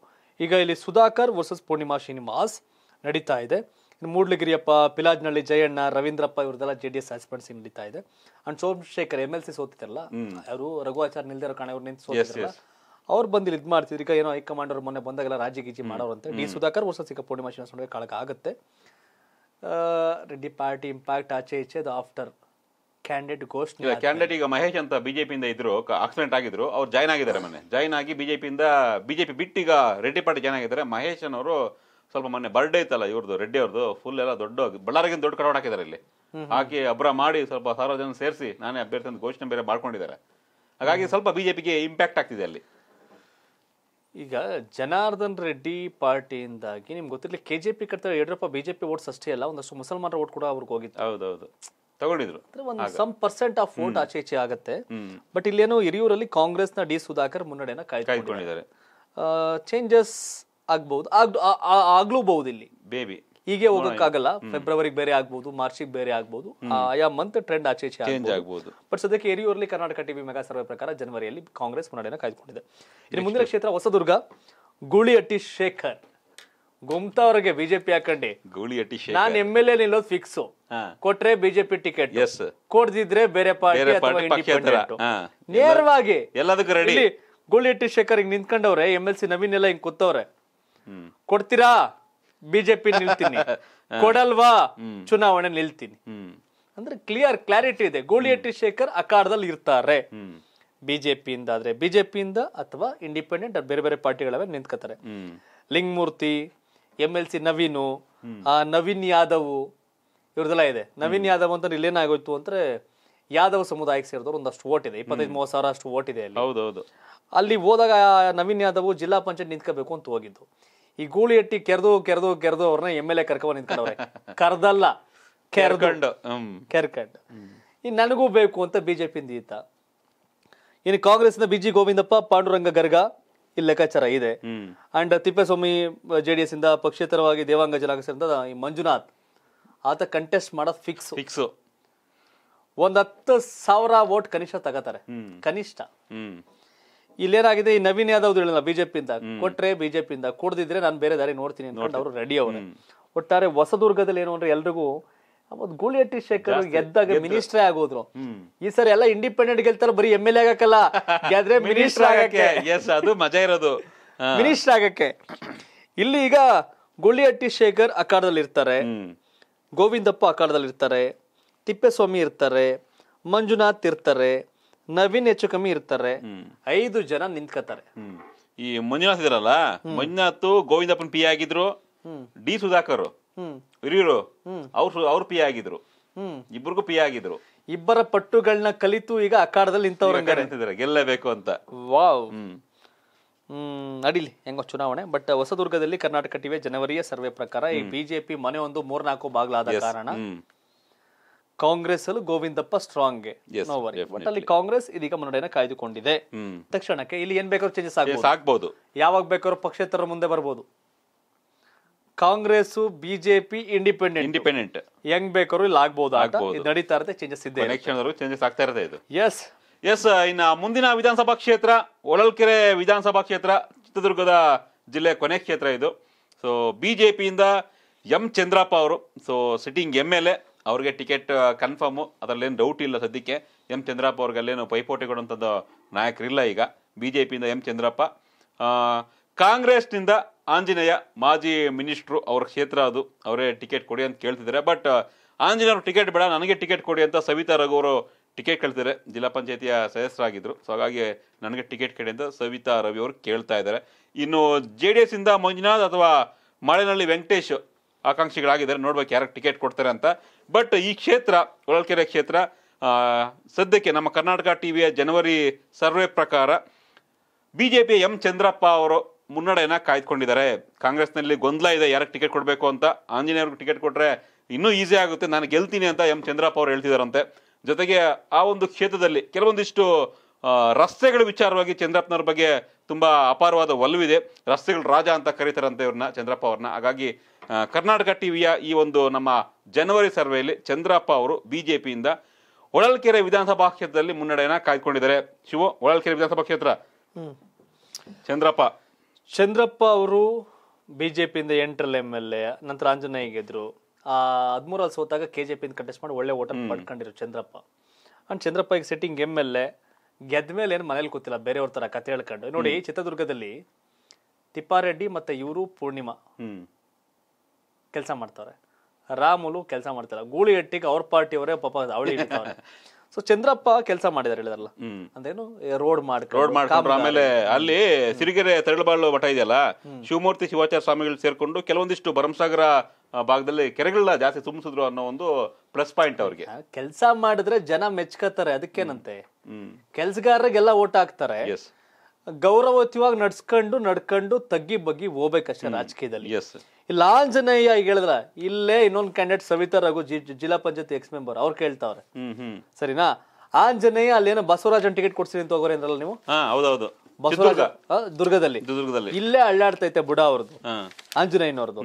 ಈಗ ಇಲ್ಲಿ ಸುಧಾಕರ್ ವರ್ಸಸ್ ಪೂರ್ಣಿಮಾ ಶ್ರೀನಿವಾಸ್ ನಡೀತಾ ಇದೆ ಮೂಡ್ಲಗಿರಿಯಪ್ಪ ಪಿಲಾಜ್ನಹಳ್ಳಿ ಜಯಣ್ಣ ರವೀಂದ್ರಪ್ಪ ಇವ್ರದೆಲ್ಲ ಜೆ ಡಿ ಎಸ್ ನಡೀತಾ ಇದೆ and Somashekhar M L C ಸೋತಿದ್ರಲ್ಲ ಅವರು ರಘುವಾಚಾರ್ ನಿಲ್ದಾರ ಕಾಣೆ ಅವ್ರು ನಿಂತು ಸೋತಿದ್ರಲ್ಲ ಅವ್ರು ಬಂದು ಇಲ್ಲಿ ಇದು ಮಾಡ್ತಿದ್ರು ಈಗ ಏನೋ ಹೈಕಮಾಂಡ್ ಅವ್ರು ಮೊನ್ನೆ ಬಂದಾಗೆಲ್ಲ ರಾಜಕೀಯ ಗೀಜಿ ಮಾಡೋರು ಅಂತ ಡಿ ಸುಧಾಕರ್ ವರ್ಷ ಸಿಕ್ಕ ಪೂರ್ಣಿಮಾ ಶ್ರೀನಿವಾಸ ನಡುವೆ ಕಾಳಕ ಆಗುತ್ತೆ ರೆಡ್ಡಿ ಪಾರ್ಟಿ ಇಂಪ್ಯಾಕ್ಟ್ ಆಚೆ ಈಚೆ ಅದು ಆಫ್ಟರ್ ಕ್ಯಾಂಡಿಡೇಟ್ ಘೋಷ್ ಕ್ಯಾಂಡಿಡೇಟ್ ಈಗ ಮಹೇಶ್ ಅಂತ ಬಿಜೆಪಿಯಿಂದ ಇದ್ರು ಆಕ್ಸಿಡೆಂಟ್ ಆಗಿದ್ರು ಅವ್ರು ಜಾಯ್ನ್ ಆಗಿದ್ದಾರೆ ಮೊನ್ನೆ ಜಾಯ್ನ್ ಆಗಿ ಬಿಜೆಪಿಯಿಂದ ಬಿಜೆಪಿ ಬಿಟ್ಟು ಈಗ ರೆಡ್ಡಿ ಪಾರ್ಟಿ ಜಾಯ್ನ್ ಆಗಿದ್ದಾರೆ ಮಹೇಶ್ ಅವರು ಸ್ವಲ್ಪ ಮೊನ್ನೆ ಬರ್ಡೇ ಇತ್ತಲ್ಲ ಇವ್ರದ್ದು ರೆಡ್ಡಿ ಅವ್ರದ್ದು ಫುಲ್ ಎಲ್ಲ ದೊಡ್ಡ ಬಳ್ಳಾರಿಗೆ ದೊಡ್ಡ ಕಡವಾಡ ಹಾಕಿದ್ದಾರೆ ಇಲ್ಲಿ ಹಾಕಿ ಅಬ್ರ ಮಾಡಿ ಸ್ವಲ್ಪ ಸಾರ್ವಜನಿಕ ಸೇರಿಸಿ ನಾನೇ ಅಭ್ಯರ್ಥಿ ಅಂತ ಘೋಷಣೆ ಬೇರೆ ಮಾಡ್ಕೊಂಡಿದ್ದಾರೆ ಹಾಗಾಗಿ ಸ್ವಲ್ಪ ಬಿಜೆಪಿಗೆ ಇಂಪ್ಯಾಕ್ಟ್ ಆಗ್ತಿದೆ ಅಲ್ಲಿ ಈಗ ಜನಾರ್ದನ್ ರೆಡ್ಡಿ ಪಾರ್ಟಿಯಿಂದಾಗಿ ನಿಮ್ಗೆ ಗೊತ್ತಿರಲಿ ಕೆ ಜೆ ಪಿ ಕಟ್ತಾರೆ ಯಡಿಯೂರಪ್ಪ ಬಿಜೆಪಿ ಓಟ್ಸ್ ಅಷ್ಟೇ ಅಲ್ಲ ಒಂದಷ್ಟು ಮುಸಲ್ಮಾನರ ವೋಟ್ ಕೂಡ ಅವ್ರಿಗೆ ಹೋಗಿತ್ತು ಹೌದೌದು ತಗೊಂಡಿದ್ರು ಒಂದು ಸಮ್ ಪರ್ಸೆಂಟ್ ಆಫ್ ವೋಟ್ ಆಚೆ ಈಚೆ ಆಗುತ್ತೆ ಬಟ್ ಇಲ್ಲೇನೋ ಹಿರಿಯೂರಲ್ಲಿ ಕಾಂಗ್ರೆಸ್ನ ಡಿ ಸುಧಾಕರ್ ಮುನ್ನಡೆಯನ್ನ ಕಾಯ್ಕೊಂಡಿದ್ದಾರೆ ಚೇಂಜಸ್ ಆಗ್ಬಹುದು ಆಗ್ಲೂಬಹುದು ಇಲ್ಲಿ ಬೇಬಿ ಹೀಗೆ ಹೋಗಕ್ಕಾಗಲ್ಲ ಫೆಬ್ರವರಿಗೆ ಬೇರೆ ಆಗ್ಬಹುದು ಮಾರ್ಚಿಗೆ ಬೇರೆ ಆಗ್ಬಹುದು ಆಯಾ ಮಂತ್ ಟ್ರೆಂಡ್ ಆಚೆ ಚೇಂಜ್ ಬಟ್ ಸದ್ಯಕ್ಕೆ ಎರಿಯೂರಲ್ಲಿ ಕರ್ನಾಟಕ ಟಿವಿ ಮೆಗಾ ಸರ್ವೆ ಪ್ರಕಾರ ಜನವರಿಯಲ್ಲಿ ಕಾಂಗ್ರೆಸ್ ಮುನ್ನಡೆಯನ್ನು ಕಾಯ್ದುಕೊಂಡಿದೆ ಇನ್ನು ಮುಂದಿನ ಕ್ಷೇತ್ರ ಹೊಸದುರ್ಗ ಗೂಳಿಹಟ್ಟಿ ಶೇಖರ್ ಅವ್ರಿಗೆ ಬಿಜೆಪಿ ಹಾಕಂಡಿ ಗೂಳಿಹಟ್ಟಿ ನಾನು ಎಮ್ ಎಲ್ ಎ ನಿಲ್ಲೋದು ಫಿಕ್ಸ್ ಕೊಟ್ರೆ ಬಿಜೆಪಿ ಟಿಕೆಟ್ ಕೊಡ್ದಿದ್ರೆ ಬೇರೆ ಪಾರ್ಟಿ ನೇರವಾಗಿ ಎಲ್ಲದಕ್ಕೂ ರೆಡಿ ಗೂಳಿಹಟ್ಟಿ ಶೇಖರ್ ಹಿಂಗ್ ನಿಂತ್ಕೊಂಡವ್ರೆ ಎಂ ಎಲ್ ಸಿ ನವೀನ್ ಎಲ್ಲ ಹಿಂಗ್ ಕೂತವ್ರೆ ಕೊಡ್ತೀರಾ ಬಿಜೆಪಿ ನಿಲ್ತೀನಿ ಕೊಡಲ್ವಾ ಚುನಾವಣೆ ನಿಲ್ತೀನಿ ಅಂದ್ರೆ ಕ್ಲಿಯರ್ ಕ್ಲಾರಿಟಿ ಇದೆ ಗೋಳಿಯಟ್ಟಿ ಶೇಖರ್ ಅಕಾರದಲ್ಲಿ ಇರ್ತಾರೆ ಬಿಜೆಪಿಯಿಂದ ಆದ್ರೆ ಬಿಜೆಪಿಯಿಂದ ಅಥವಾ ಇಂಡಿಪೆಂಡೆಂಟ್ ಬೇರೆ ಬೇರೆ ಪಾರ್ಟಿಗಳ ನಿಂತ್ಕೋತಾರೆ Lingamurthy M L C Naveen Naveen Yadav ಇವ್ರದೆಲ್ಲ ಇದೆ ನವೀನ್ ಯಾದವ್ ಅಂತ ಇಲ್ಲೇನಾಗೋಯ್ತು ಅಂದ್ರೆ ಯಾದವ್ ಸಮುದಾಯಕ್ಕೆ ಸೇರಿದವರು ಒಂದಷ್ಟು ಓಟ್ ಇದೆ ಇಪ್ಪತ್ತೈದು ಮೂವತ್ತು ಸಾವಿರ ಅಷ್ಟು ಓಟ್ ಇದೆ ಅಲ್ಲಿ ಹೋದಾಗ ನವೀನ್ ಯಾದವ್ ಜಿಲ್ಲಾ ಪಂಚಾಯತ್ ನಿಂತ್ಕೋಬೇಕು ಅಂತ ಹೋಗಿದ್ದು ಈ ಗೂಳಿ ಎಟ್ಟಿ ಕೆರೆದು ಕೆರೆದು ಕೆರೆದು ಅವ್ರನ್ನ ಎಮ್ ಎಲ್ ಎ ಕರ್ಕೊಂಡ್ ನಿಂತ್ಕೊಂಡವ್ರೆ ಕರ್ದಲ್ಲ ಕೆರ್ಕಂಡು ಕೆರ್ಕಂಡು ನನಗೂ ಬೇಕು ಅಂತ ಬಿಜೆಪಿ ಈತ ಇನ್ನು ಕಾಂಗ್ರೆಸ್ನ ಬಿಜಿ ಗೋವಿಂದಪ್ಪ ಪಾಂಡುರಂಗ ಗರ್ಗ ಇಲ್ಲಿ ಲೆಕ್ಕಾಚಾರ ಇದೆ ಅಂಡ್ ತಿಪ್ಪೇಸ್ವಾಮಿ ಜೆಡಿಎಸ್ ಇಂದ ಪಕ್ಷೇತರವಾಗಿ ದೇವಾಂಗ ಜಲಾಂಗಸರಿಂದ ಈ ಮಂಜುನಾಥ್ ಆತ ಕಂಟೆಸ್ಟ್ ಮಾಡೋದು ಫಿಕ್ಸ್ ಫಿಕ್ಸ್ ಒಂದ್ ಹತ್ತು ಸಾವಿರ ವೋಟ್ ಕನಿಷ್ಠ ತಗೋತಾರೆ ಕನಿಷ್ಠ ಇಲ್ಲೇನಾಗಿದೆ ಈ ನವೀನ್ ಯಾದವ್ ಹೇಳಿಲ್ಲ ಬಿಜೆಪಿಯಿಂದ ಕೊಟ್ರೆ ಬಿಜೆಪಿಯಿಂದ ಕೊಡದಿದ್ರೆ ನಾನು ಬೇರೆ ದಾರಿ ನೋಡ್ತೀನಿ ಅಂತ ಅವರು ರೆಡಿ ಅವರೇ ಒಟ್ಟಾರೆ ಹೊಸದುರ್ಗದಲ್ಲಿ ಏನು ಅಂದ್ರೆ ಎಲ್ರಿಗೂ ಗೂಳಿಹಟ್ಟಿ ಶೇಖರ್ ಗೆದ್ದಾಗ ಮಿನಿಸ್ಟ್ರೇ ಆಗೋದ್ರು ಈ ಸರಿ ಎಲ್ಲ ಇಂಡಿಪೆಂಡೆಂಟ್ ಗೆಲ್ತಾರ ಬರೀ ಎಂ ಎಲ್ ಎ ಆಗಕ್ಕಲ್ಲ ಗೆದ್ರೆ ಮಿನಿಸ್ಟರ್ ಆಗಕ್ಕೆ ಅದು ಮಜಾ ಇರೋದು ಮಿನಿಸ್ಟರ್ ಆಗಕ್ಕೆ ಇಲ್ಲಿ ಈಗ ಗೂಳಿಹಟ್ಟಿ ಶೇಖರ್ ಅಖಾಡದಲ್ಲಿ ಇರ್ತಾರೆ ಗೋವಿಂದಪ್ಪ ಅಖಾಡದಲ್ಲಿ ಇರ್ತಾರೆ ತಿಪ್ಪೇಸ್ವಾಮಿ ಇರ್ತಾರೆ ಮಂಜುನಾಥ್ ಇರ್ತಾರೆ ನವೀನ್ ಹೆಚ್ಚು ಕಮ್ಮಿ ಇರ್ತಾರೆ ಐದು ಜನ ನಿಂತ್ಕೋತಾರೆ ಈ ಮಂಜುನಾಥ್ ಇದ್ರಲ್ಲ ಮಂಜುನಾಥ್ ಗೋವಿಂದಪ್ಪನ್ ಪಿ ಆಗಿದ್ರು ಡಿ ಸುಧಾಕರ್ ಹಿರಿಯರು ಅವ್ರು ಅವ್ರು ಪಿ ಆಗಿದ್ರು ಇಬ್ಬರಿಗೂ ಪಿ ಆಗಿದ್ರು ಇಬ್ಬರ ಪಟ್ಟುಗಳನ್ನ ಕಲಿತು ಈಗ ಅಖಾಡದಲ್ಲಿ ನಿಂತವ್ರ ಗೆಲ್ಲಬೇಕು ಅಂತ ವಾವ್ ಹ್ಮ್ ನಡೀಲಿ ಹೆಂಗೋ ಚುನಾವಣೆ ಬಟ್ ಹೊಸದುರ್ಗದಲ್ಲಿ ಕರ್ನಾಟಕ ಟಿವೆ ಜನವರಿಯ ಸರ್ವೆ ಪ್ರಕಾರ ಈ ಬಿಜೆಪಿ ಮನೆ ಒಂದು ಮೂರ್ನಾಲ್ಕು ಬಾಗ್ಲಾದ ಕಾರಣ ಕಾಂಗ್ರೆಸ್ ಅಲ್ಲೂ ಗೋವಿಂದಪ್ಪ ಸ್ಟ್ರಾಂಗ್ ಬಟ್ ಅಲ್ಲಿ ಕಾಂಗ್ರೆಸ್ ಇದೀಗ ಮುನ್ನಡೆಯನ್ನು ಕಾಯ್ದುಕೊಂಡಿದೆ ತಕ್ಷಣಕ್ಕೆ ಇಲ್ಲಿ ಏನ್ ಬೇಕಾದ್ರೂ ಚೇಂಜಸ್ ಆಗ್ಬೋದು ಯಾವಾಗ ಬೇಕಾದ್ರೂ ಪಕ್ಷೇತರ ಮುಂದೆ ಬರ್ಬೋದು ಕಾಂಗ್ರೆಸ್ ಬಿಜೆಪಿ ಇಂಡಿಪೆಂಡೆಂಟ್ ಇಂಡಿಪೆಂಡೆಂಟ್ ಹೆಂಗ್ ಬೇಕಾದ್ರೂ ಇಲ್ಲಿ ಆಗ್ಬಹುದು ನಡೀತಾ ಇರುತ್ತೆ ಚೇಂಜಸ್ ಇದೆ ಚೇಂಜಸ್ ಆಗ್ತಾ ಇರುತ್ತೆ ಇದು ಎಸ್ ಎಸ್ ಇನ್ನ ಮುಂದಿನ ವಿಧಾನಸಭಾ ಕ್ಷೇತ್ರ ಹೊಳಲ್ಕೆರೆ ವಿಧಾನಸಭಾ ಕ್ಷೇತ್ರ ಚಿತ್ರದುರ್ಗದ ಜಿಲ್ಲೆ ಕೊನೆ ಕ್ಷೇತ್ರ ಇದು ಸೊ ಬಿಜೆಪಿಯಿಂದ ಎಂ ಚಂದ್ರಪ್ಪ ಅವರು so sitting M L A ಅವ್ರಿಗೆ ಟಿಕೆಟ್ ಕನ್ಫರ್ಮು ಅದರಲ್ಲೇನು ಡೌಟ್ ಇಲ್ಲ ಸದ್ಯಕ್ಕೆ ಎಂ ಚಂದ್ರಪ್ಪ ಅವ್ರಿಗಲ್ಲೇನು ಪೈಪೋಟಿ ಕೊಡುವಂಥದ್ದು ನಾಯಕರಿಲ್ಲ ಈಗ ಬಿ ಜೆ ಪಿಯಿಂದ ಎಂ ಚಂದ್ರಪ್ಪ ಕಾಂಗ್ರೆಸ್ನಿಂದ ಆಂಜನೇಯ ಮಾಜಿ ಮಿನಿಸ್ಟ್ರು ಅವ್ರ ಕ್ಷೇತ್ರ ಅದು ಅವರೇ ಟಿಕೆಟ್ ಕೊಡಿ ಅಂತ ಕೇಳ್ತಿದ್ದಾರೆ ಬಟ್ ಆಂಜನೇಯ ಟಿಕೆಟ್ ಬೇಡ ನನಗೆ ಟಿಕೆಟ್ ಕೊಡಿ ಅಂತ ಸವಿತಾ ರಘು ಅವರು ಟಿಕೆಟ್ ಕೇಳ್ತಿದ್ದಾರೆ ಜಿಲ್ಲಾ ಪಂಚಾಯತಿಯ ಸದಸ್ಯರಾಗಿದ್ದರು ಸೊ ಹಾಗಾಗಿ ನನಗೆ ಟಿಕೆಟ್ ಕೇಳಿ ಅಂತ ಸವಿತಾ ರವಿ ಅವರು ಕೇಳ್ತಾ ಇದ್ದಾರೆ ಇನ್ನು ಜೆ ಡಿ ಎಸ್ ಇಂದ ಮಂಜುನಾಥ್ ಅಥವಾ ಮಳೆನಳ್ಳಿ ವೆಂಕಟೇಶ್ ಆಕಾಂಕ್ಷಿಗಳಾಗಿದ್ದಾರೆ ನೋಡ್ಬೇಕು ಯಾರು ಟಿಕೆಟ್ ಕೊಡ್ತಾರೆ ಅಂತ ಬಟ್ ಈ ಕ್ಷೇತ್ರ ಹೊಳಲ್ಕೆರೆ ಕ್ಷೇತ್ರ ಸದ್ಯಕ್ಕೆ ನಮ್ಮ ಕರ್ನಾಟಕ ಟಿ ವಿಯ ಜನವರಿ ಸರ್ವೆ ಪ್ರಕಾರ B J P M Chandrappa ಅವರು ಮುನ್ನಡೆಯನ್ನು ಕಾಯ್ದುಕೊಂಡಿದ್ದಾರೆ ಕಾಂಗ್ರೆಸ್ನಲ್ಲಿ ಗೊಂದಲ ಇದೆ ಯಾರಿಗೆ ಟಿಕೆಟ್ ಕೊಡಬೇಕು ಅಂತ ಆಂಜನೇಯವ್ರಿಗೆ ಟಿಕೆಟ್ ಕೊಟ್ಟರೆ ಇನ್ನೂ ಈಸಿ ಆಗುತ್ತೆ ನಾನು ಗೆಲ್ತೀನಿ ಅಂತ ಎಂ ಚಂದ್ರಪ್ಪ ಅವರು ಹೇಳ್ತಿದ್ದಾರಂತೆ ಜೊತೆಗೆ ಆ ಒಂದು ಕ್ಷೇತ್ರದಲ್ಲಿ ಕೆಲವೊಂದಿಷ್ಟು ರಸ್ತೆಗಳ ವಿಚಾರವಾಗಿ ಚಂದ್ರಪ್ಪನವ್ರ ಬಗ್ಗೆ ತುಂಬ ಅಪಾರವಾದ ಒಲವಿದೆ ರಸ್ತೆಗಳ ರಾಜ ಅಂತ ಕರೀತಾರಂತೆ ಇವ್ರನ್ನ ಚಂದ್ರಪ್ಪ ಅವ್ರನ್ನ ಹಾಗಾಗಿ ಕರ್ನಾಟಕ ಟಿವಿಯ ಈ ಒಂದು ನಮ್ಮ ಜನವರಿ ಸರ್ವೆಯಲ್ಲಿ ಚಂದ್ರಪ್ಪ ಅವರು ಬಿಜೆಪಿಯಿಂದ ಹೊಳಲ್ಕೆರೆ ವಿಧಾನಸಭಾ ಕ್ಷೇತ್ರದಲ್ಲಿ ಮುನ್ನಡೆಯನ್ನ ಕಾಯ್ದುಕೊಂಡಿದ್ದಾರೆ ಶಿವ ಹೊಳಲ್ಕೆರೆ ವಿಧಾನಸಭಾ ಕ್ಷೇತ್ರ ಚಂದ್ರಪ್ಪ ಚಂದ್ರಪ್ಪ ಅವರು ಬಿಜೆಪಿಯಿಂದ ಎಂಟ್ರಲ್ ಎಮ್ ಎಲ್ ಎ ನಂತರ ಆಂಜನೇಯ ಗೆದ್ರು ಆ ಹದಿಮೂರಲ್ಲಿ ಸೋತಾಗ ಕೆ ಜೆ ಪಿಯಿಂದ ಕಂಟೆಸ್ಟ್ ಮಾಡಿ ಒಳ್ಳೆ ಓಟನ್ನು ಪಡ್ಕೊಂಡಿರು ಚಂದ್ರಪ್ಪ ಅಂಡ್ ಚಂದ್ರಪ್ಪ ಈಗ ಸಿಟ್ಟಿಂಗ್ ಎಮ್ ಎಲ್ ಎ ಗೆದ್ಮೇಲೆ ಏನು ಮನೇಲಿ ಕೂತಿಲ್ಲ ಬೇರೆಯವ್ರ ಥರ ಕತೆ ಹೇಳ್ಕೊಂಡು ನೋಡಿ ಚಿತ್ರದುರ್ಗದಲ್ಲಿ ತಿಪ್ಪಾರೆಡ್ಡಿ ಮತ್ತೆ ಇವರು ಪೂರ್ಣಿಮಾ ಕೆಲಸ ಮಾಡ್ತಾರೆ ರಾಮುಲು ಕೆಲಸ ಮಾಡ್ತಾರೆ ಗೂಳಿ ಎಟ್ಟಿಗೆ ಅವ್ರ ಅವರೇ ಪಾಪ ಅವಳಿ ಸೊ ಚಂದ್ರಪ್ಪ ಕೆಲಸ ಮಾಡಿದಾರೆ ಹೇಳಿದಾರಲ್ಲ ಅಂದೇನು ರೋಡ್ ಮಾಡ್ಕೊಂಡು ರೋಡ್ ಮಾಡ್ಕೊಂಡು ಆಮೇಲೆ ಅಲ್ಲಿ ಸಿರಿಗೆರೆ ತೆರಳುಬಾಳು ಮಠ ಇದೆಯಲ್ಲ ಶಿವಮೂರ್ತಿ ಶಿವಾಚಾರ್ಯ ಸ್ವಾಮಿಗಳು ಸೇರ್ಕೊಂಡು ಕೆಲವೊಂದಿಷ್ಟು ಭರಮಸಾಗರ ಭಾಗದಲ್ಲಿ ಕೆರೆಗಳನ್ನ ಜಾಸ್ತಿ ತುಂಬಿಸಿದ್ರು ಅನ್ನೋ ಒಂದು ಪ್ಲಸ್ ಪಾಯಿಂಟ್ ಅವ್ರಿಗೆ ಕೆಲಸ ಮಾಡಿದ್ರೆ ಜನ ಮೆಚ್ಕತ್ತಾರೆ ಅದಕ್ಕೇನಂತೆ ಕೆಲ್ಸಗಾರರಿಗೆಲ್ಲ ಓಟ್ ಹಾಕ್ತಾರೆ ಗೌರವಯುತವಾಗಿ ನಡ್ಸ್ಕೊಂಡು ನಡ್ಕೊಂಡು ತಗ್ಗಿ ಬಗ್ಗಿ ಹೋಗ್ಬೇಕಷ್ಟೇ ರಾಜಕೀಯದಲ್ಲಿ ಈ ಆಂಜನೇಯ ಈಗ ಹೇಳಿದ್ರ ಇಲ್ಲೇ ಇನ್ನೊಂದು ಕ್ಯಾಂಡಿಡೇಟ್ ಸವಿತಾ ರಘು ಜಿಲ್ಲಾ ಪಂಚಾಯತ್ ಎಕ್ಸ್ ಮೆಂಬರ್ ಅವ್ರು ಕೇಳ್ತಾವ್ರೆ ಸರಿನಾ ಆಂಜನೇಯ ಏನೋ ಬಸವರಾಜನ್ ಟಿಕೆಟ್ ಕೊಡ್ಸಿರಿ ಅಂತ ಹೋಗೋರಿ ಅಂದ್ರಲ್ಲ ನೀವು ಹೌದೌದು ಬಸವರಾಜ ದುರ್ಗದಲ್ಲಿ ದುರ್ಗದಲ್ಲಿ ಇಲ್ಲೇ ಅಳ್ಳಾಡ್ತೈತೆ ಬುಡ ಅವ್ರದ್ದು ಆಂಜನೇಯನವ್ರದ್ದು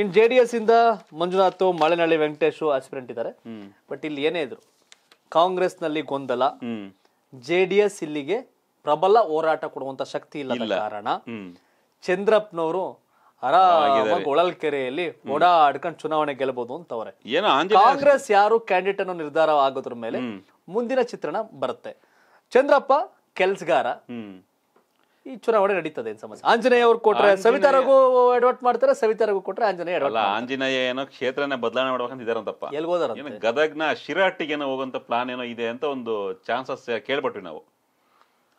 ಇನ್ ಜೆ ಡಿ ಎಸ್ ಇಂದ ಮಂಜುನಾಥ್ ಮಳೆನಳ್ಳಿ ವೆಂಕಟೇಶ್ ಆಸ್ಪಿರೆಂಟ್ ಇದ್ದಾರೆ ಬಟ್ ಇಲ್ಲಿ ಏನೇ ಇದ್ರು ಕಾಂಗ್ರೆಸ್ ನಲ್ಲಿ ಗೊಂದಲ ಜೆ ಡಿ ಎಸ್ ಇಲ್ಲಿಗೆ ಪ್ರಬಲ ಹೋರಾಟ ಕೊಡುವಂತ ಶಕ್ತಿ ಇಲ್ಲದ ಕಾರಣ ಚಂದ್ರಪ್ಪನವರು ಒಳಲ್ಕೆರೆಯಲ್ಲಿ ಓಡಾಡ್ಕೊಂಡು ಚುನಾವಣೆ ಗೆಲ್ಲಬಹುದು ಅಂತವ್ರೆ ಕಾಂಗ್ರೆಸ್ ಯಾರು ಕ್ಯಾಂಡಿಡೇಟ್ ಅನ್ನು ನಿರ್ಧಾರ ಆಗೋದ್ರ ಮೇಲೆ ಮುಂದಿನ ಚಿತ್ರಣ ಬರುತ್ತೆ ಚಂದ್ರಪ್ಪ ಕೆಲ್ಸಗಾರ ಈ ಚುನಾವಣೆ ನಡೀತದೆ ಸಮಸ್ಯೆ ಆಂಜನೇಯ ಅವ್ರು ಕೊಟ್ರೆ ಸವಿತಾರಗೂ ಅಡ್ವರ್ಟ್ ಮಾಡ್ತಾರೆ ಸವಿತಾರಗೂ ಕೊಟ್ರೆ ಆಂಜನೇಯ ಆಂಜನೇಯ ಏನೋ ಕ್ಷೇತ್ರನ ಬದಲಾವಣೆ ಮಾಡ್ಬೇಕಂತ ಇದಾರಂತಪ್ಪ ಎಲ್ಲಿ ಗದಗ್ನ ಶಿರಾಟಿಗೆ ಹೋಗುವಂತ ಪ್ಲಾನ್ ಏನೋ ಇದೆ ಅಂತ ಒಂದು ಚಾನ್ಸಸ್ ಕೇಳ್ಬಿಟ್ವಿ ನಾವು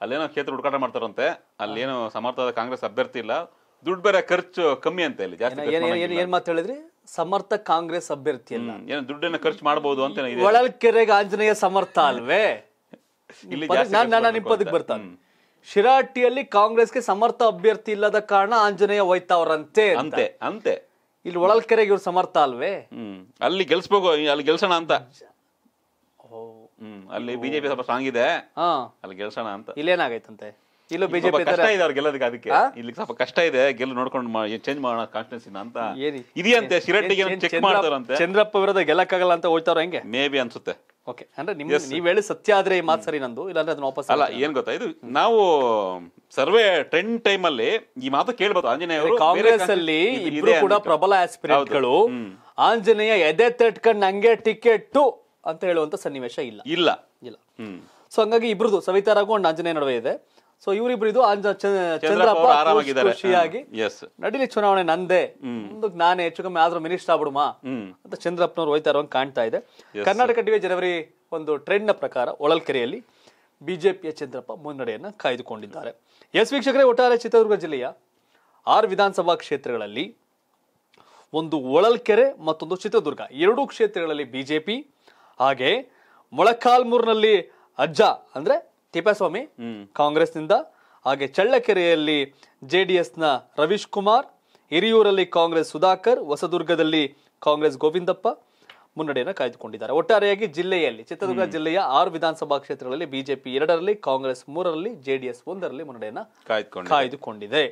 ಅಲ್ಲೇನೋ ಕ್ಷೇತ್ರ ಹುಡುಕಾಟ ಮಾಡ್ತಾರಂತೆ ಅಲ್ಲೇನೋ ಸಮರ್ಥವಾದ ಕಾಂಗ್ರೆಸ್ ಅಭ್ಯರ್ಥಿ ಇಲ್ಲ ದುಡ್ಡು ಬೇರೆ ಖರ್ಚು ಕಮ್ಮಿ ಅಂತ ಇಲ್ಲಿ ಜಾಸ್ತಿ ಹೇಳಿದ್ರಿ ಸಮರ್ಥ ಕಾಂಗ್ರೆಸ್ ಅಭ್ಯರ್ಥಿ ಏನು ದುಡ್ಡನ್ನ ಖರ್ಚು ಮಾಡಬಹುದು ಅಂತ ಇದೆ ಆಂಜನೇಯ ಸಮರ್ಥ ಅಲ್ವೇ ಇಲ್ಲಿ ಜಾಸ್ತಿ ಬರ್ತಾನೆ ಶಿರಾಟಿಯಲ್ಲಿ ಕಾಂಗ್ರೆಸ್ಗೆ ಸಮರ್ಥ ಅಭ್ಯರ್ಥಿ ಇಲ್ಲದ ಕಾರಣ ಆಂಜನೇಯ ಹೋಯ್ತಾವ್ರಂತೆ ಅಂತೆ ಅಂತೆ ಇಲ್ಲಿ ಒಳಲ್ಕೆರೆಗೆ ಇವ್ರು ಸಮರ್ಥ ಅಲ್ವೇ ಹ್ಮ್ ಅಲ್ಲಿ ಗೆಲ್ಸ್ಬೇಕು ಅಲ್ಲಿ ಗೆಲ್ಸೋಣ ಅಂತ ಅಲ್ಲಿ ಬಿಜೆಪಿ ಸ್ವಲ್ಪ ಸ್ಟ್ರಾಂಗ್ ಇದೆ ಹಾ ಅಲ್ಲಿ ಗೆಲ್ಸೋಣ ಅಂತ ಇಲ್ಲೇನಾಗೈತಂತೆ ಇಲ್ಲೂ ಬಿಜೆಪಿ ಕಷ್ಟ ಇದೆ ಅವ್ರು ಗೆಲ್ಲೋದಕ್ಕೆ ಅದಕ್ಕೆ ಇಲ್ಲಿ ಸ್ವಲ್ಪ ಕಷ್ಟ ಇದೆ ಗೆಲ್ಲು ನೋಡ್ಕೊಂಡು ಚೇಂಜ್ ಮಾಡೋಣ ಕಾನ್ಸ್ಟಿಟ್ಯೂನ್ಸಿನ ಅಂತ ಇದೆಯಂತೆ ಶಿರಟ್ಟಿಗೆ ಚೆಕ್ ಮಾಡ್ತಾರಂತೆ ಚಂದ್ರಪ್ಪ ವಿರುದ್ಧ ಗೆಲ್ಲಕ್ಕಾಗಲ್ಲ ಅಂತ ಹೋಗ್ತಾರ ಹೆಂಗೆ ಮೇಬಿ ಅನ್ಸುತ್ತೆ ಓಕೆ ಅಂದ್ರೆ ನಿಮ್ ನೀವ್ ಹೇಳಿ ಸತ್ಯ ಆದ್ರೆ ಈ ಮಾತು ಸರಿ ನಂದು ಇಲ್ಲಾಂದ್ರೆ ಅದನ್ನ ವಾಪಸ್ ಅಲ್ಲ ಏನ್ ಗೊತ್ತಾ ಇದು ನಾವು ಸರ್ವೆ ಟ್ರೆಂಡ್ ಟೈಮ್ ಅಲ್ಲಿ ಈ ಮಾತು ಕೇಳ್ಬೋದು ಆಂಜನೇಯ ಕಾಂಗ್ರೆಸ್ ಅಲ್ಲಿ ಇಬ್ರು ಕೂಡ ಪ್ರಬಲ ಆಸ್ಪಿರೆಂಟ್ಗಳು ಆಂಜನೇಯ ಎದೆ ತಟ್ಕಂಡ್ ನಂಗೆ ಟಿಕೆಟ್ ಅಂತ ಹೇಳುವಂತ ಸನ್ನಿವೇಶ ಇಲ್ಲ ಇಲ್ಲ ಇಲ್ಲ ಸೊ ಹಂಗಾಗಿ ಇಬ್ರದು ಸವಿತಾ ರಾಘು ಅಂಡ್ ಆಂಜನೇಯ ನಡುವೆ ಇದೆ ಸೊ ಇವರಿಬ್ರು ಚಂದ್ರಪ್ಪ ಖುಷಿಯಾಗಿ ನಡೀಲಿ ಚುನಾವಣೆ ನಂದೆ ನಾನೇ ಹೆಚ್ಚು ಕಮ್ಮಿ ಆದ್ರೂ ಮಿನಿಸ್ಟರ್ ಆಗ್ಬಿಡುಮ ಅಂತ ಚಂದ್ರಪ್ಪನವ್ರು ಹೋಯ್ತಾ ಇರೋ ಕಾಣ್ತಾ ಇದೆ ಕರ್ನಾಟಕ ಟಿವಿ ಜನವರಿ ಒಂದು ಟ್ರೆಂಡ್ ನ ಪ್ರಕಾರ ಒಳಲ್ಕೆರೆಯಲ್ಲಿ ಬಿಜೆಪಿಯ ಚಂದ್ರಪ್ಪ ಮುನ್ನಡೆಯನ್ನ ಕಾಯ್ದುಕೊಂಡಿದ್ದಾರೆ ಎಸ್ ವೀಕ್ಷಕರೇ ಒಟ್ಟಾರೆ ಚಿತ್ರದುರ್ಗ ಜಿಲ್ಲೆಯ ಆರು ವಿಧಾನಸಭಾ ಕ್ಷೇತ್ರಗಳಲ್ಲಿ ಒಂದು ಒಳಲ್ಕೆರೆ ಮತ್ತೊಂದು ಚಿತ್ರದುರ್ಗ ಎರಡೂ ಕ್ಷೇತ್ರಗಳಲ್ಲಿ ಬಿಜೆಪಿ ಹಾಗೆ ಮೊಳಕಾಲ್ಮೂರ್ನಲ್ಲಿ ಅಜ್ಜ ಅಂದ್ರೆ ತಿಪ್ಪೇಸ್ವಾಮಿ ಕಾಂಗ್ರೆಸ್ನಿಂದ ಹಾಗೆ ಚಳ್ಳಕೆರೆಯಲ್ಲಿ ಜೆ ಡಿ ಎಸ್ನ ರವೀಶ್ ಕುಮಾರ್ ಹಿರಿಯೂರಲ್ಲಿ ಕಾಂಗ್ರೆಸ್ ಸುಧಾಕರ್ ಹೊಸದುರ್ಗದಲ್ಲಿ ಕಾಂಗ್ರೆಸ್ ಗೋವಿಂದಪ್ಪ ಮುನ್ನಡೆಯನ್ನು ಕಾಯ್ದುಕೊಂಡಿದ್ದಾರೆ ಒಟ್ಟಾರೆಯಾಗಿ ಜಿಲ್ಲೆಯಲ್ಲಿ ಚಿತ್ರದುರ್ಗ ಜಿಲ್ಲೆಯ ಆರು ವಿಧಾನಸಭಾ ಕ್ಷೇತ್ರಗಳಲ್ಲಿ ಬಿಜೆಪಿ ಎರಡರಲ್ಲಿ ಕಾಂಗ್ರೆಸ್ ಮೂರರಲ್ಲಿ ಜೆಡಿಎಸ್ ಒಂದರಲ್ಲಿ ಮುನ್ನಡೆಯನ್ನ ಕಾಯ್ದುಕೊಂಡಿದೆ